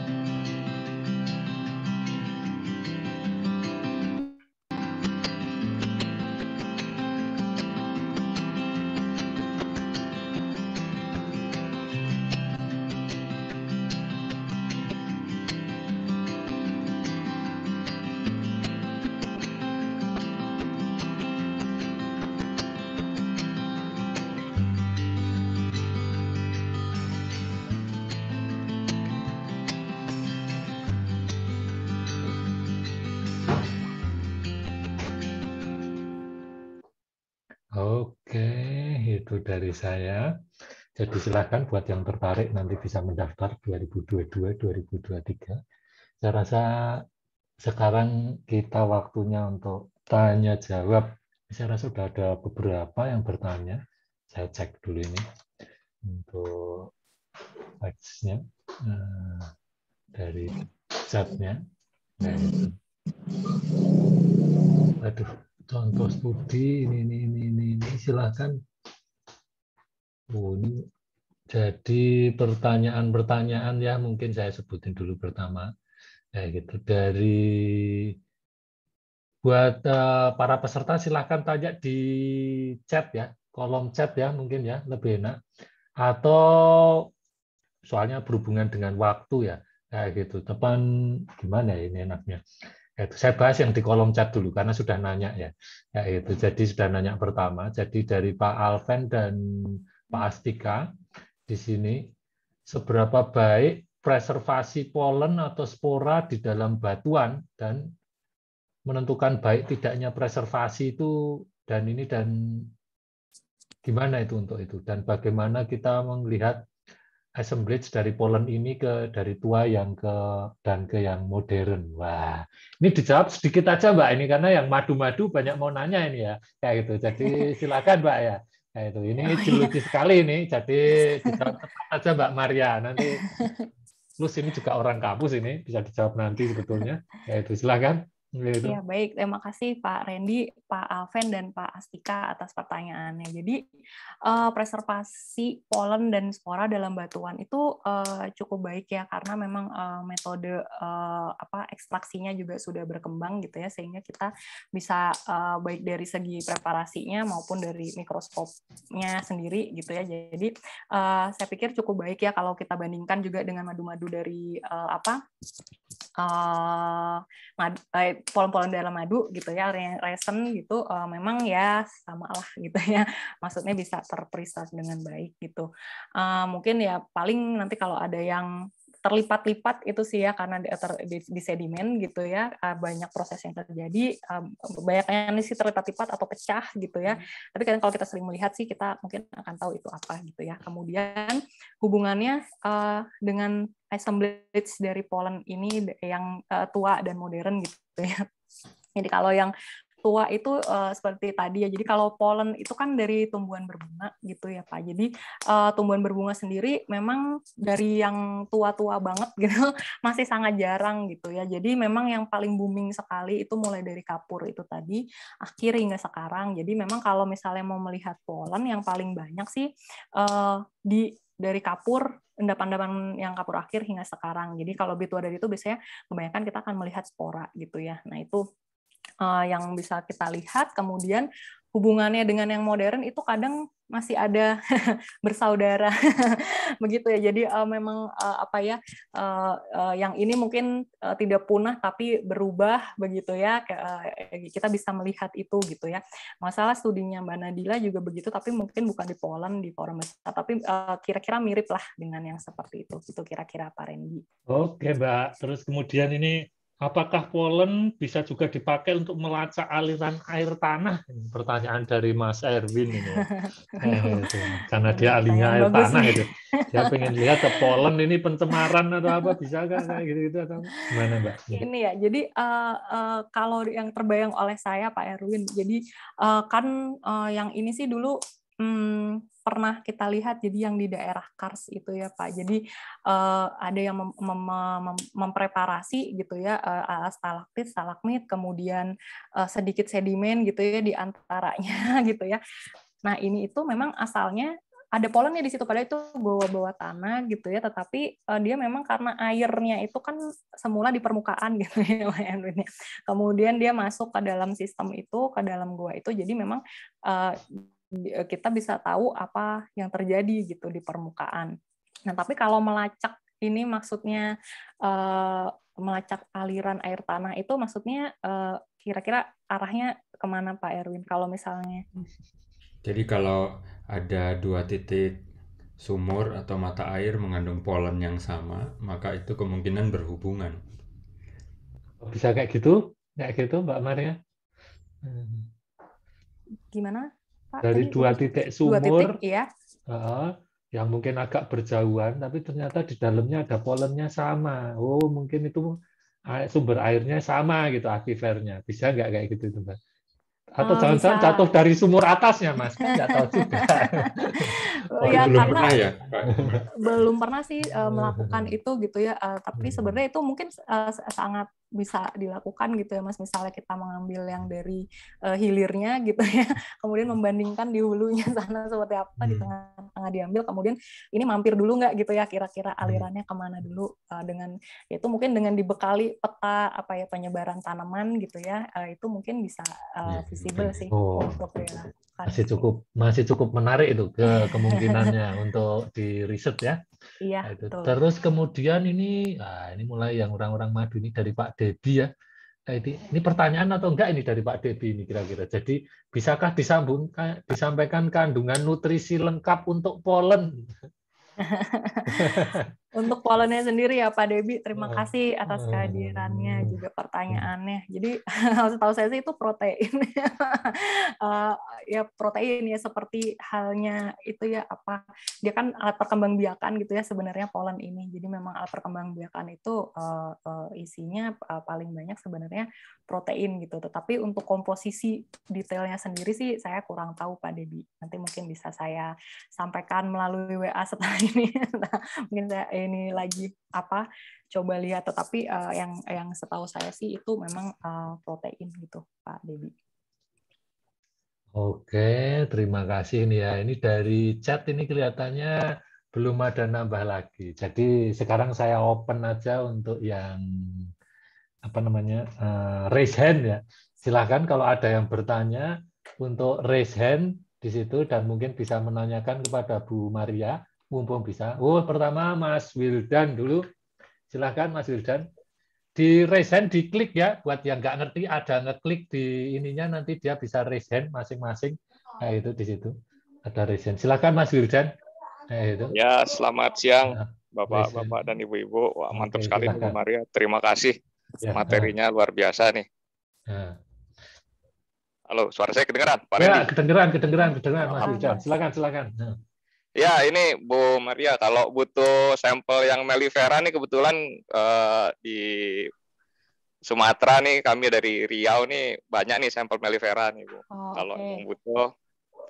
dari saya. Jadi silahkan buat yang tertarik nanti bisa mendaftar 2022-2023. Saya rasa sekarang kita waktunya untuk tanya jawab. Saya rasa sudah ada beberapa yang bertanya. Saya cek dulu ini untuk teksnya eh, dari chatnya. Nah, Aduh, contoh studi ini ini ini, ini. silahkan Oh, jadi pertanyaan-pertanyaan ya mungkin saya sebutin dulu pertama ya gitu dari buat uh, para peserta silahkan tanya di chat ya kolom chat ya mungkin ya lebih enak atau soalnya berhubungan dengan waktu ya kayak gitu depan gimana ya ini enaknya ya, itu saya bahas yang di kolom chat dulu karena sudah nanya ya ya itu jadi sudah nanya pertama jadi dari Pak Alven dan Pak Astika di sini, seberapa baik preservasi polen atau spora di dalam batuan dan menentukan baik tidaknya preservasi itu dan ini dan gimana itu untuk itu dan bagaimana kita melihat assemblage dari polen ini ke dari tua yang ke dan ke yang modern. Wah, ini dijawab sedikit aja Mbak ini karena yang madu-madu banyak mau nanya ini ya. Kayak gitu. Jadi silakan Mbak ya. Nah, itu ini oh, iya. sekali ini. Jadi bisa aja Mbak Maria nanti Plus ini juga orang kampus ini bisa dijawab nanti sebetulnya. Ya itu silakan. Ya, baik. Terima kasih Pak Randy, Pak Alven, dan Pak Astika atas pertanyaannya. Jadi, uh, preservasi polen dan spora dalam batuan itu uh, cukup baik ya, karena memang uh, metode uh, apa ekstraksinya juga sudah berkembang gitu ya, sehingga kita bisa uh, baik dari segi preparasinya maupun dari mikroskopnya sendiri gitu ya. Jadi, uh, saya pikir cukup baik ya kalau kita bandingkan juga dengan madu-madu dari uh, apa mad, uh, dari polon dalam madu gitu ya resin gitu uh, memang ya sama lah gitu ya maksudnya bisa terpreserve dengan baik gitu uh, mungkin ya paling nanti kalau ada yang terlipat-lipat itu sih ya karena di, ter, di, di sedimen gitu ya eh, banyak proses yang terjadi banyaknya sih terlipat-lipat atau pecah gitu ya hmm. tapi kadang kalau kita sering melihat sih kita mungkin akan tahu itu apa gitu ya kemudian hubungannya uh, dengan assemblage dari polen ini yang uh, tua dan modern gitu gitu ya. Jadi kalau yang tua itu uh, seperti tadi ya. Jadi kalau polen itu kan dari tumbuhan berbunga gitu ya Pak. Jadi uh, tumbuhan berbunga sendiri memang dari yang tua-tua banget gitu masih sangat jarang gitu ya. Jadi memang yang paling booming sekali itu mulai dari kapur itu tadi akhir hingga sekarang. Jadi memang kalau misalnya mau melihat polen yang paling banyak sih uh, di dari kapur endapan-endapan yang kapur akhir hingga sekarang. Jadi kalau dari itu biasanya kebanyakan kita akan melihat spora gitu ya. Nah, itu eh, yang bisa kita lihat kemudian hubungannya dengan yang modern itu kadang masih ada bersaudara begitu ya jadi uh, memang uh, apa ya uh, uh, yang ini mungkin uh, tidak punah tapi berubah begitu ya uh, kita bisa melihat itu gitu ya masalah studinya mbak Nadila juga begitu tapi mungkin bukan di Poland di forum besar tapi kira kira-kira mirip lah dengan yang seperti itu itu kira-kira Pak Rendi oke mbak terus kemudian ini Apakah polen bisa juga dipakai untuk melacak aliran air tanah? Pertanyaan dari Mas Erwin ini. Eh, karena dia alinya air tanah itu. Dia pengen lihat ke polen ini pencemaran atau apa bisa kan kayak gitu-gitu atau gimana Mbak? Iya. Ini ya. Jadi uh, uh, kalau yang terbayang oleh saya Pak Erwin. Jadi uh, kan uh, yang ini sih dulu hmm, pernah kita lihat jadi yang di daerah Kars itu ya Pak. Jadi uh, ada yang mem mem mem mempreparasi gitu ya uh, eh, stalaktit, stalagmit, kemudian uh, sedikit sedimen gitu ya di antaranya gitu ya. Nah, ini itu memang asalnya ada polennya di situ padahal itu bawa-bawa tanah gitu ya tetapi uh, dia memang karena airnya itu kan semula di permukaan gitu ya, ya kemudian dia masuk ke dalam sistem itu ke dalam gua itu jadi memang uh, Eh, kita bisa tahu apa yang terjadi gitu di permukaan. Nah, tapi kalau melacak ini maksudnya uh, melacak aliran air tanah itu maksudnya kira eh, kira-kira arahnya kemana Pak Erwin kalau misalnya? Jadi kalau ada dua titik sumur atau mata air mengandung polen yang sama, maka itu kemungkinan berhubungan. Oh, bisa kayak gitu? Kayak gitu Mbak Maria? Hmm. Gimana? dari dua titik iya. sumur, dua titik, ya. uh, yang mungkin agak berjauhan, tapi ternyata di dalamnya ada polennya sama. Oh, mungkin itu eh, sumber airnya sama gitu aktifernya Bisa nggak kayak gitu itu, Mbak? Atau oh, jangan-jangan oh, jatuh dari sumur atasnya, Mas? Nggak tahu juga. oh, ya belum karena pernah ya belum pernah sih uh, melakukan itu gitu ya uh, tapi hmm. sebenarnya itu mungkin uh, sangat bisa dilakukan gitu ya mas misalnya kita mengambil yang dari uh, hilirnya gitu ya kemudian membandingkan di hulunya sana seperti apa hmm. di tengah-tengah diambil kemudian ini mampir dulu nggak gitu ya kira-kira hmm. alirannya kemana dulu uh, dengan ya itu mungkin dengan dibekali peta apa ya penyebaran tanaman gitu ya uh, itu mungkin bisa uh, visible sih oh. untuk ya masih cukup masih cukup menarik itu ke kemungkinannya untuk di riset ya. Iya. Nah, Terus kemudian ini nah ini mulai yang orang-orang madu ini dari Pak Dedi ya. Nah, ini, pertanyaan atau enggak ini dari Pak Debi ini kira-kira. Jadi bisakah disambung disampaikan kandungan nutrisi lengkap untuk polen? Untuk polonya sendiri ya Pak Debi, terima kasih atas kehadirannya juga pertanyaannya. Jadi tahu saya sih itu protein. uh, ya protein ya seperti halnya itu ya apa dia kan alat perkembangbiakan gitu ya sebenarnya polen ini. Jadi memang alat perkembangbiakan itu uh, uh, isinya uh, paling banyak sebenarnya protein gitu. Tetapi untuk komposisi detailnya sendiri sih saya kurang tahu Pak Debi. Nanti mungkin bisa saya sampaikan melalui WA setelah ini. nah, mungkin saya ya, ini lagi apa coba lihat tetapi uh, yang yang setahu saya sih itu memang uh, protein gitu Pak Debi. Oke, terima kasih nih ya. Ini dari chat ini kelihatannya belum ada nambah lagi. Jadi sekarang saya open aja untuk yang apa namanya uh, raise hand ya. Silahkan kalau ada yang bertanya untuk raise hand di situ dan mungkin bisa menanyakan kepada Bu Maria mumpung bisa. Oh, pertama Mas Wildan dulu. Silahkan Mas Wildan. Di raise hand diklik ya, buat yang nggak ngerti ada ngeklik di ininya nanti dia bisa raise masing-masing. Nah, itu di situ. Ada raise hand. Silahkan Mas Wildan. Nah, itu. Ya, selamat siang nah, Bapak-bapak dan Ibu-ibu. mantap Oke, sekali Bu Maria. Terima kasih. Ya, nah. Materinya nah. luar biasa nih. Nah. Halo, suara saya kedengeran? Pak ya, kedengeran, kedengeran, kedengeran Mas Wildan. Silakan, silakan. Ya, ini Bu Maria, kalau butuh sampel yang melifera nih kebetulan uh, di Sumatera nih kami dari Riau nih banyak nih sampel melifera nih Bu. Oh, kalau okay. butuh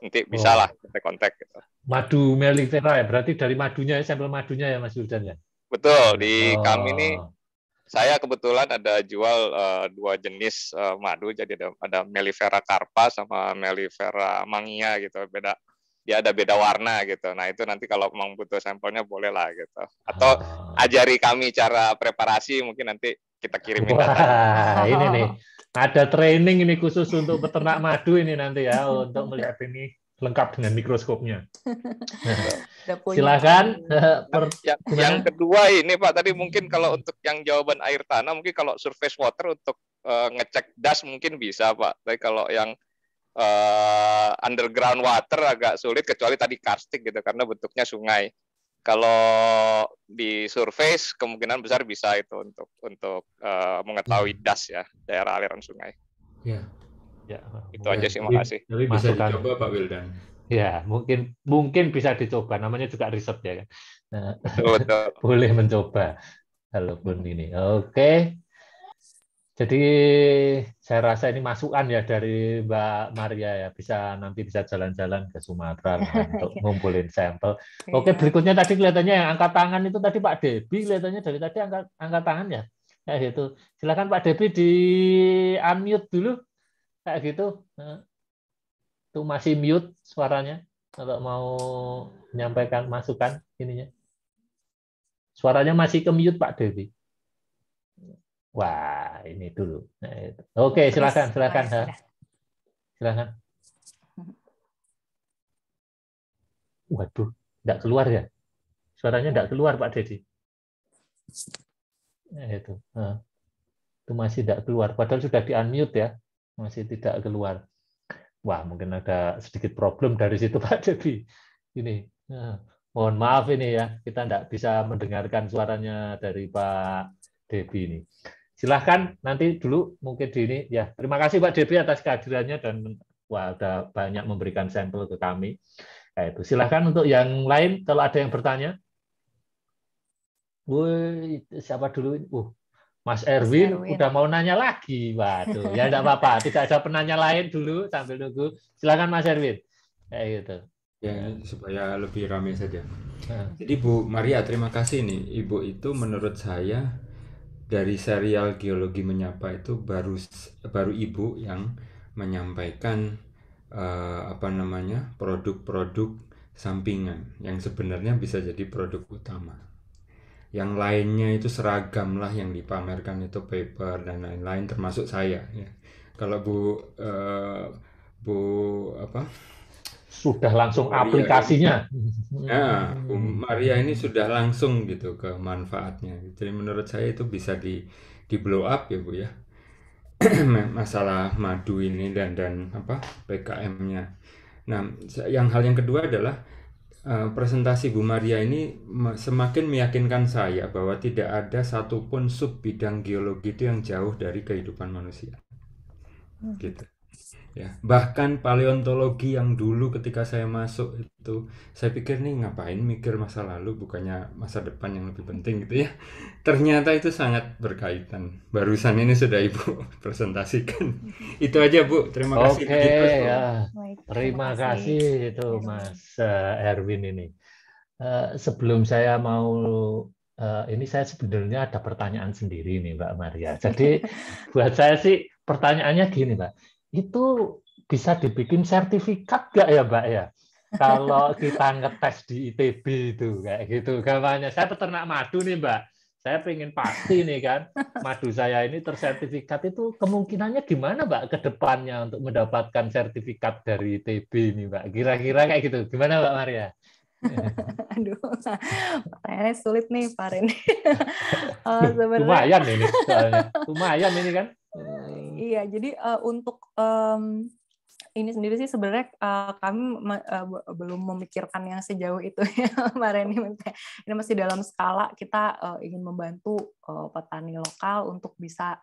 nanti oh. bisa lah kontak-kontak. Gitu. Madu melifera ya, berarti dari madunya ya, sampel madunya ya Mas Yudan ya? Betul, di oh. kami nih saya kebetulan ada jual uh, dua jenis uh, madu, jadi ada, ada melifera carpa sama melifera mangia gitu, beda dia ada beda warna gitu. Nah itu nanti kalau memang butuh sampelnya boleh lah gitu. Atau ah. ajari kami cara preparasi mungkin nanti kita kirim data. Wah, ini nih ada training ini khusus untuk peternak madu ini nanti ya untuk melihat ini lengkap dengan mikroskopnya. Silakan. Yang, yang kedua ini Pak tadi mungkin kalau untuk yang jawaban air tanah mungkin kalau surface water untuk uh, ngecek das mungkin bisa Pak. Tapi kalau yang uh, underground water agak sulit kecuali tadi karstik gitu karena bentuknya sungai. Kalau di surface kemungkinan besar bisa itu untuk untuk uh, mengetahui hmm. das ya daerah aliran sungai. Ya. Ya. Itu aja sih makasih. jadi bisa Masukkan. dicoba Pak Wildan. Ya, mungkin mungkin bisa dicoba. Namanya juga riset ya kan. Nah, betul. boleh mencoba walaupun ini. Oke. Okay. Jadi saya rasa ini masukan ya dari Mbak Maria ya bisa nanti bisa jalan-jalan ke Sumatera untuk ngumpulin sampel. Oke berikutnya tadi kelihatannya yang angkat tangan itu tadi Pak Debi kelihatannya dari tadi angkat angkat tangan ya kayak gitu. Silakan Pak Debi di unmute dulu kayak gitu. Eh, Tuh masih mute suaranya kalau mau menyampaikan masukan ininya. Suaranya masih ke mute Pak Debi. Wah, ini dulu. Nah, itu. Oke, silakan, silakan. ha, silakan. Mhm. Waduh, tidak keluar ya? Suaranya tidak iya. keluar, Pak Dedi. Nah, itu. itu masih tidak keluar. Padahal sudah di-unmute ya. Masih tidak keluar. Wah, mungkin ada sedikit problem dari situ, Pak Dedi. Ini. Nah, mohon maaf ini ya, kita tidak bisa mendengarkan suaranya dari Pak Debi ini silahkan nanti dulu mungkin di ini ya terima kasih Pak Devi atas kehadirannya dan wah ada banyak memberikan sampel ke kami nah, itu silahkan untuk yang lain kalau ada yang bertanya Woi, siapa dulu uh Mas Erwin, Mas Erwin udah mau nanya lagi waduh ya tidak apa-apa tidak ada penanya lain dulu sambil nunggu silakan Mas Erwin kayak gitu ya supaya lebih ramai saja nah. jadi Bu Maria terima kasih nih Ibu itu menurut saya dari serial geologi menyapa itu baru baru ibu yang menyampaikan uh, apa namanya produk-produk sampingan yang sebenarnya bisa jadi produk utama. Yang lainnya itu seragam lah yang dipamerkan itu paper dan lain-lain termasuk saya ya. Kalau Bu uh, Bu apa sudah langsung Maria aplikasinya. Ini, ya, Maria ini sudah langsung gitu ke manfaatnya. Jadi menurut saya itu bisa di di blow up ya bu ya masalah madu ini dan dan apa PKM-nya. Nah, yang hal yang kedua adalah eh, presentasi Bu Maria ini semakin meyakinkan saya bahwa tidak ada satupun sub bidang geologi itu yang jauh dari kehidupan manusia. Hmm. Gitu ya bahkan paleontologi yang dulu ketika saya masuk itu saya pikir nih ngapain mikir masa lalu bukannya masa depan yang lebih penting gitu ya ternyata itu sangat berkaitan barusan ini sudah ibu presentasikan itu aja bu terima kasih oke ya terima, kasih itu mas uh, Erwin ini uh, sebelum saya mau uh, ini saya sebenarnya ada pertanyaan sendiri nih Mbak Maria. Jadi buat saya sih pertanyaannya gini Mbak, itu bisa dibikin sertifikat nggak ya Mbak ya? Kalau kita ngetes di ITB itu kayak gitu gambarnya. Saya peternak madu nih Mbak. Saya pengen pasti nih kan madu saya ini tersertifikat itu kemungkinannya gimana Mbak ke depannya untuk mendapatkan sertifikat dari ITB ini Mbak? Kira-kira kayak gitu. Gimana Mbak Maria? Aduh, nah, pertanyaannya sulit nih Pak Rini. Oh, Lumayan ini, soalnya. lumayan ini kan. Hmm. Iya, jadi uh, untuk um, ini sendiri sih sebenarnya uh, kami uh, belum memikirkan yang sejauh itu ya, Mbak Reni. Ini masih dalam skala kita uh, ingin membantu uh, petani lokal untuk bisa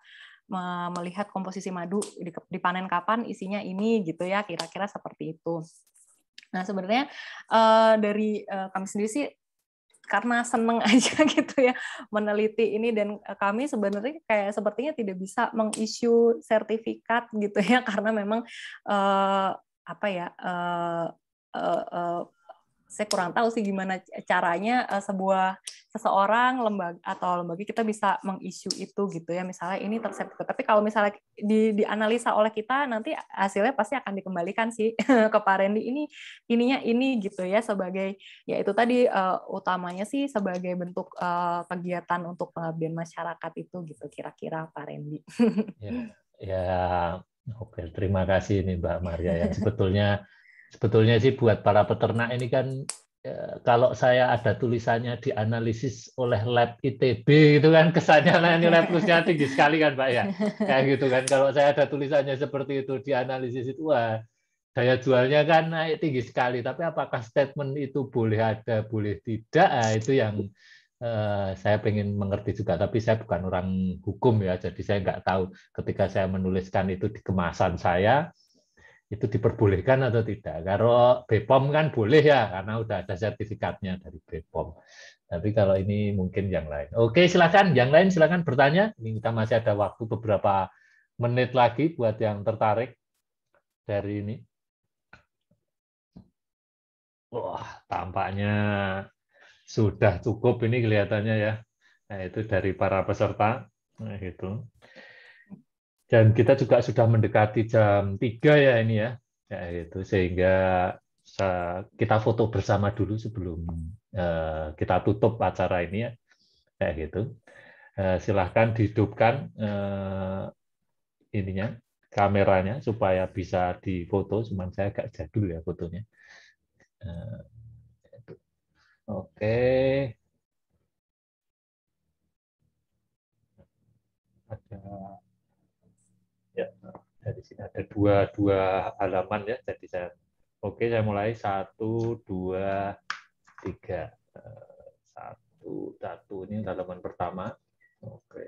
melihat komposisi madu dipanen kapan, isinya ini gitu ya, kira-kira seperti itu. Nah sebenarnya dari kami sendiri sih karena seneng aja gitu ya meneliti ini dan e, kami sebenarnya kayak sepertinya tidak bisa mengisu sertifikat gitu ya karena memang uh, apa ya uh, uh, uh, saya kurang tahu sih gimana caranya uh, sebuah seseorang lembaga atau lembaga kita bisa mengisu itu gitu ya misalnya ini tersebut gitu. tapi kalau misalnya di dianalisa oleh kita nanti hasilnya pasti akan dikembalikan sih ke Pak Randy ini ininya ini gitu ya sebagai ya itu tadi uh, utamanya sih sebagai bentuk uh, kegiatan untuk pengabdian masyarakat itu gitu kira-kira Pak Randy ya, ya oke terima kasih nih Mbak Maria yang sebetulnya Sebetulnya sih buat para peternak ini kan ya, kalau saya ada tulisannya dianalisis oleh lab ITB gitu kan kesannya nah nilai plusnya tinggi sekali kan Pak ya kayak gitu kan kalau saya ada tulisannya seperti itu dianalisis itu wah daya jualnya kan naik tinggi sekali tapi apakah statement itu boleh ada boleh tidak nah, itu yang uh, saya ingin mengerti juga tapi saya bukan orang hukum ya jadi saya nggak tahu ketika saya menuliskan itu di kemasan saya itu diperbolehkan atau tidak. Kalau BPOM kan boleh ya, karena udah ada sertifikatnya dari BPOM. Tapi kalau ini mungkin yang lain. Oke, silakan. Yang lain silakan bertanya. Ini kita masih ada waktu beberapa menit lagi buat yang tertarik dari ini. Wah, tampaknya sudah cukup ini kelihatannya ya. Nah, itu dari para peserta. Nah, gitu. Dan kita juga sudah mendekati jam 3 ya ini ya. Ya itu sehingga kita foto bersama dulu sebelum eh, kita tutup acara ini ya. ya gitu. Eh, silahkan dihidupkan eh, ininya kameranya supaya bisa difoto cuman saya agak jadul ya fotonya. Oke. ada di sini ada dua dua halaman ya jadi saya oke saya mulai satu dua tiga eh, satu satu ini halaman pertama oke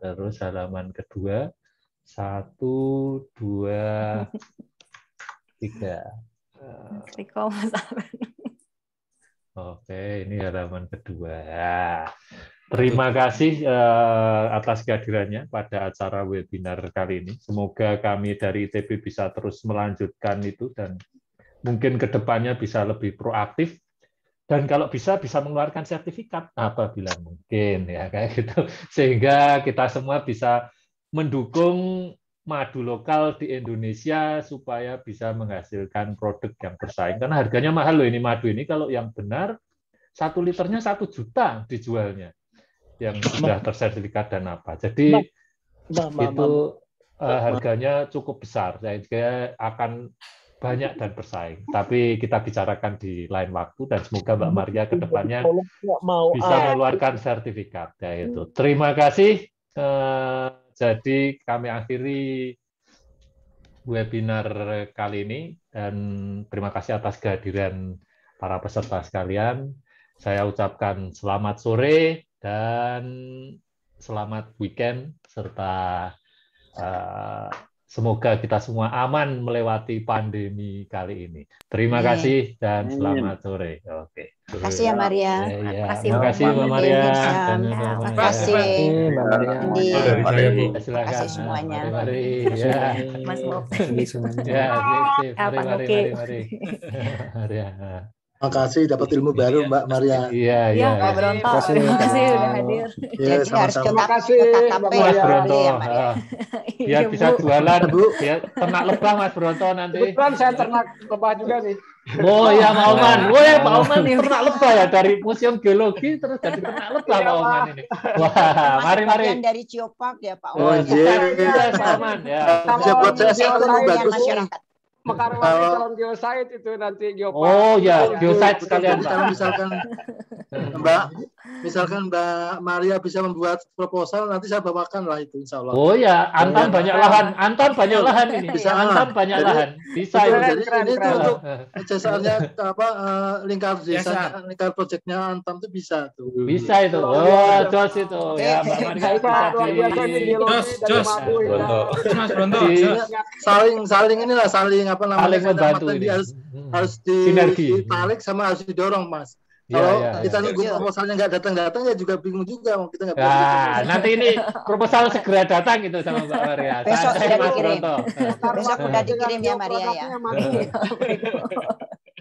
terus halaman kedua satu dua tiga eh, Oke, ini halaman kedua. Terima kasih uh, atas kehadirannya pada acara webinar kali ini. Semoga kami dari ITB bisa terus melanjutkan itu dan mungkin ke depannya bisa lebih proaktif dan kalau bisa bisa mengeluarkan sertifikat apabila mungkin ya kayak gitu sehingga kita semua bisa mendukung madu lokal di Indonesia supaya bisa menghasilkan produk yang bersaing karena harganya mahal loh ini madu ini kalau yang benar satu liternya satu juta dijualnya yang sudah tersertifikat dan apa. Jadi ma, ma, itu ma. uh, eh, harganya cukup besar. Saya akan banyak dan bersaing. Tapi kita bicarakan di lain waktu dan semoga Mbak Maria kedepannya bisa ah. mengeluarkan sertifikat. Ya itu. Terima kasih. Uh, jadi kami akhiri webinar kali ini dan terima kasih atas kehadiran para peserta sekalian. Saya ucapkan selamat sore, dan selamat weekend serta uh, semoga kita semua aman melewati pandemi kali ini. Terima Amin. kasih dan selamat sore. Oke. Terima kasih ya Maria. Ya, ya. Terima kasih Mbak Maria. Terima kasih Mbak Maria. Terima kasih semuanya. Mas iya. semuanya. Ya, Pak Oke. Makasih dapat iya, ilmu baru iya, ya, iya, Mbak Maria. Iya, iya. Ya, Bronto. Terima kasih sudah hadir. Ya, Jadi sama -sama. harus tetap, tetap Mas ya, Bronto. Ya, biar bisa jualan, Bu. Ya, ternak lebah Mas Bronto nanti. Kebetulan saya ternak lebah juga nih. Oh iya Pak Oman. Oh ya Pak Oman nih ternak lebah ya dari Museum Geologi terus jadi ternak lebah Pak Oman ini. Wah, mari mari. dari Ciopak ya Pak oh, Oman. Oh iya, Pak Oman ya. Bisa buat kan saya bagus. Mekarwangi kalau... dalam geosite itu nanti geopark. Oh ya, geosite sekalian. Kalau misalkan Mbak Misalkan Mbak Maria bisa membuat proposal, nanti saya bawakan lah itu insya Allah. Oh ya, Anton iya. banyak lahan. Anton banyak lahan ini. Iya. Bisa Anton banyak jadi, lahan. Bisa. Itu, jadi keren, ini keren. untuk jasanya apa uh, lingkar desa, lingkar proyeknya Anton itu bisa tuh. Bisa itu. Oh, jos itu. Ya, Mbak iya. Maria bisa di. Jos, jos. Mas Bronto. Saling, saling inilah saling apa namanya? Saling membantu ini. Harus, hmm. harus ditarik sama harus didorong, Mas. Iya, Kalau ya, ya, kita ya. nunggu iya. proposalnya nggak datang-datang ya juga bingung juga mau kita nggak. Nah, nanti ini proposal segera datang gitu sama Mbak Maria. Besok sudah dikirim. Besok sudah dikirim ya Maria ya.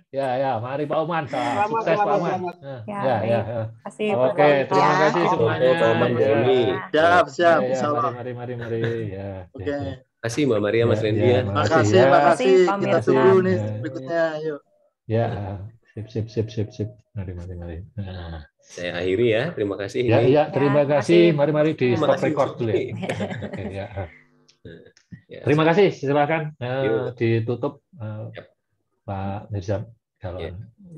Ya, ya, mari Pak Oman. Selamat, Sukses Pak Oman. Ya, ya, ya. Kasih, Oke, terima kasih ya. semuanya. Pak Oman, ya. Siap, siap. Ya, ya mari, mari, mari, Ya, ya Oke. Ya. Terima kasih Mbak Maria, Mas Terima Ya, terima kasih Kita tunggu nih berikutnya. Yuk. Ya. Sip, sip, sip, sip, sip. Mari, mari, mari. Nah. Saya akhiri ya. Terima kasih. Ya, ya. Terima ya, kasih. Mari, mari di terima stop record dulu ya. Oke, ya. Nah, ya. Terima kasih. Silakan uh, eh, ditutup uh, yep. Pak Mirza Kalau yep. Ya.